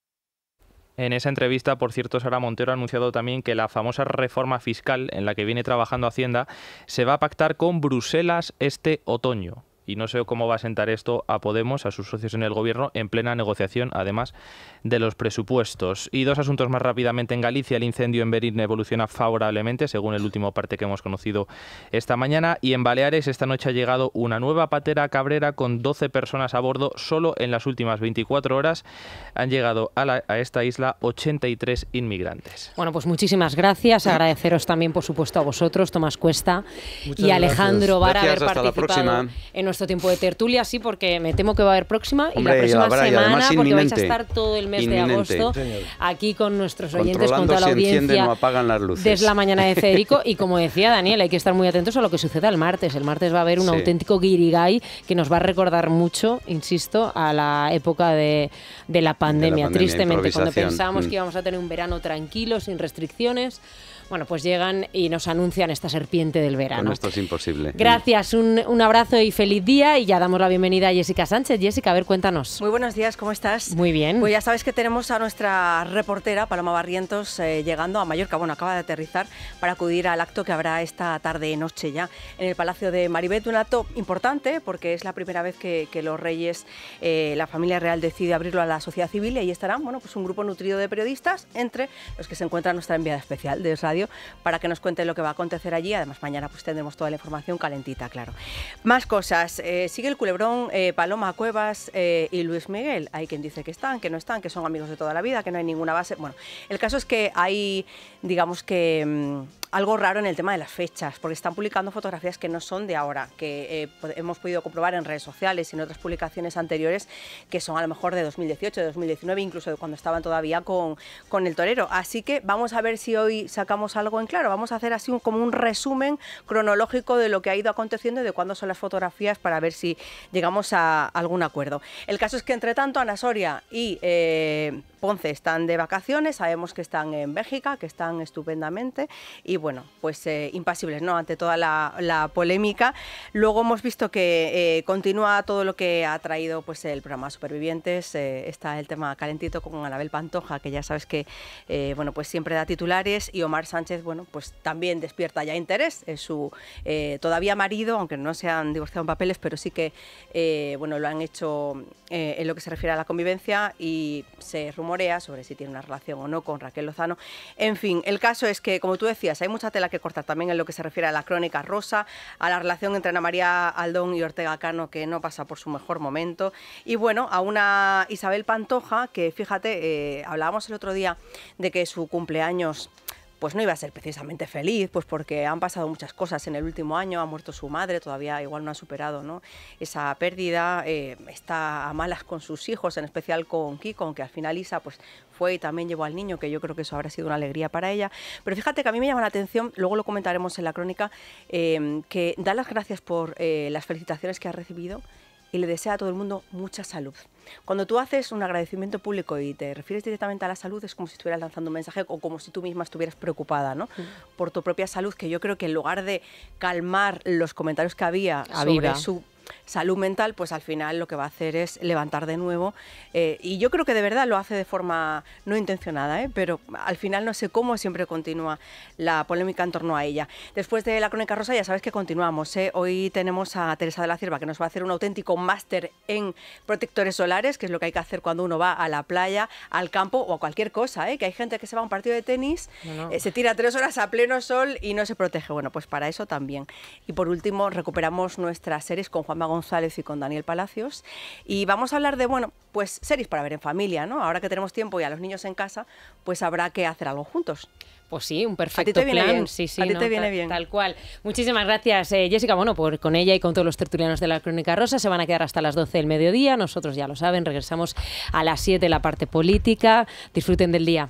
En esa entrevista, por cierto, Sara Montero ha anunciado también que la famosa reforma fiscal en la que viene trabajando Hacienda se va a pactar con Bruselas este otoño y no sé cómo va a sentar esto a Podemos, a sus socios en el gobierno, en plena negociación, además de los presupuestos. Y dos asuntos más rápidamente. En Galicia, el incendio en Berín evoluciona favorablemente, según el último parte que hemos conocido esta mañana. Y en Baleares, esta noche ha llegado una nueva patera cabrera con 12 personas a bordo. Solo en las últimas 24 horas han llegado a, esta isla 83 inmigrantes. Bueno, pues muchísimas gracias. [clears throat] Agradeceros también, por supuesto, a vosotros, Tomás Cuesta y Alejandro Vara, haber participado nuestro tiempo de tertulia, sí, porque me temo que va a haber próxima y la próxima semana, porque vais a estar todo el mes de agosto aquí con nuestros oyentes, con toda la audiencia. Desde la mañana de Federico [laughs] y como decía Daniel, hay que estar muy atentos a lo que suceda el martes. El martes va a haber un auténtico guirigay que nos va a recordar mucho, insisto, a la época de, la, pandemia. tristemente, cuando pensábamos que mm. íbamos a tener un verano tranquilo, sin restricciones bueno, pues llegan y nos anuncian esta serpiente del verano. esto es imposible. Gracias, un, abrazo y feliz día. Y ya damos la bienvenida a Jessica Sánchez. Jessica, a ver, cuéntanos. Muy buenos días, ¿cómo estás? Muy bien. Pues ya sabes que tenemos a nuestra reportera, Paloma Barrientos, eh, llegando a Mallorca. Bueno, acaba de aterrizar para acudir al acto que habrá esta tarde-noche ya en el Palacio de Maribet. Un acto importante porque es la primera vez que, los reyes, eh, la familia real, decide abrirlo a la sociedad civil y ahí estarán, bueno, pues un grupo nutrido de periodistas entre los que se encuentra nuestra enviada especial de Radio para que nos cuente lo que va a acontecer allí. Además, mañana pues tendremos toda la información calentita, claro. Más cosas. Eh, sigue el culebrón eh, Paloma Cuevas eh, y Luis Miguel. Hay quien dice que están, que no están, que son amigos de toda la vida, que no hay ninguna base. Bueno, el caso es que hay, digamos que... Mm, algo raro en el tema de las fechas, porque están publicando fotografías que no son de ahora, que eh, hemos podido comprobar en redes sociales y en otras publicaciones anteriores, que son a lo mejor de 2018, de 2019, incluso de cuando estaban todavía con, con el torero. Así que vamos a ver si hoy sacamos algo en claro. Vamos a hacer así como un resumen cronológico de lo que ha ido aconteciendo y de cuándo son las fotografías para ver si llegamos a algún acuerdo. El caso es que, entre tanto, Ana Soria y eh, Ponce están de vacaciones, sabemos que están en Bélgica, que están estupendamente y bueno, pues eh, impasibles, ¿no? Ante toda la, polémica. Luego hemos visto que eh, continúa todo lo que ha traído pues, el programa Supervivientes. Eh, está el tema calentito con Anabel Pantoja, que ya sabes que bueno, pues siempre da titulares. Y Omar Sánchez, bueno, pues también despierta ya interés. Es su todavía marido, aunque no se han divorciado en papeles, pero sí que bueno, lo han hecho en lo que se refiere a la convivencia y se rumorea sobre si tiene una relación o no con Raquel Lozano. En fin, el caso es que, como tú decías, hay mucha tela que cortar también en lo que se refiere a la crónica rosa, a la relación entre Ana María Aldón y Ortega Cano, que no pasa por su mejor momento, y bueno, a una Isabel Pantoja, que fíjate, eh, hablábamos el otro día de que su cumpleaños pues no iba a ser precisamente feliz, pues porque han pasado muchas cosas en el último año, ha muerto su madre, todavía igual no ha superado ¿no? esa pérdida, eh, está a malas con sus hijos, en especial con Kiko, aunque al final Isa pues fue y también llevó al niño, que yo creo que eso habrá sido una alegría para ella. Pero fíjate que a mí me llama la atención, luego lo comentaremos en la crónica, eh, que da las gracias por eh, las felicitaciones que ha recibido y le desea a todo el mundo mucha salud. Cuando tú haces un agradecimiento público y te refieres directamente a la salud, es como si estuvieras lanzando un mensaje o como si tú misma estuvieras preocupada por tu propia salud, que yo creo que en lugar de calmar los comentarios que había, sobre su salud mental, pues al final lo que va a hacer es levantar de nuevo. Eh, y yo creo que de verdad lo hace de forma no intencionada, eh, pero al final no sé cómo siempre continúa la polémica en torno a ella. Después de la crónica rosa ya sabes que continuamos. Eh. Hoy tenemos a Teresa de la Cierva que nos va a hacer un auténtico máster en protectores solares, que es lo que hay que hacer cuando uno va a la playa, al campo o a cualquier cosa. Que hay gente que se va a un partido de tenis, se tira tres horas a pleno sol y no se protege. Bueno, pues para eso también. Y por último recuperamos nuestras series con Juan Magón González y con Daniel Palacios. Y vamos a hablar de, bueno, pues series para ver en familia, ¿no? Ahora que tenemos tiempo y a los niños en casa, pues habrá que hacer algo juntos. Pues sí, un perfecto plan. a ti te viene tal, bien. Tal cual. Muchísimas gracias, eh, Jessica. Bueno, por, con ella y con todos los tertulianos de la Crónica Rosa se van a quedar hasta las 12 del mediodía. Nosotros ya lo saben, regresamos a las 7 la parte política. Disfruten del día.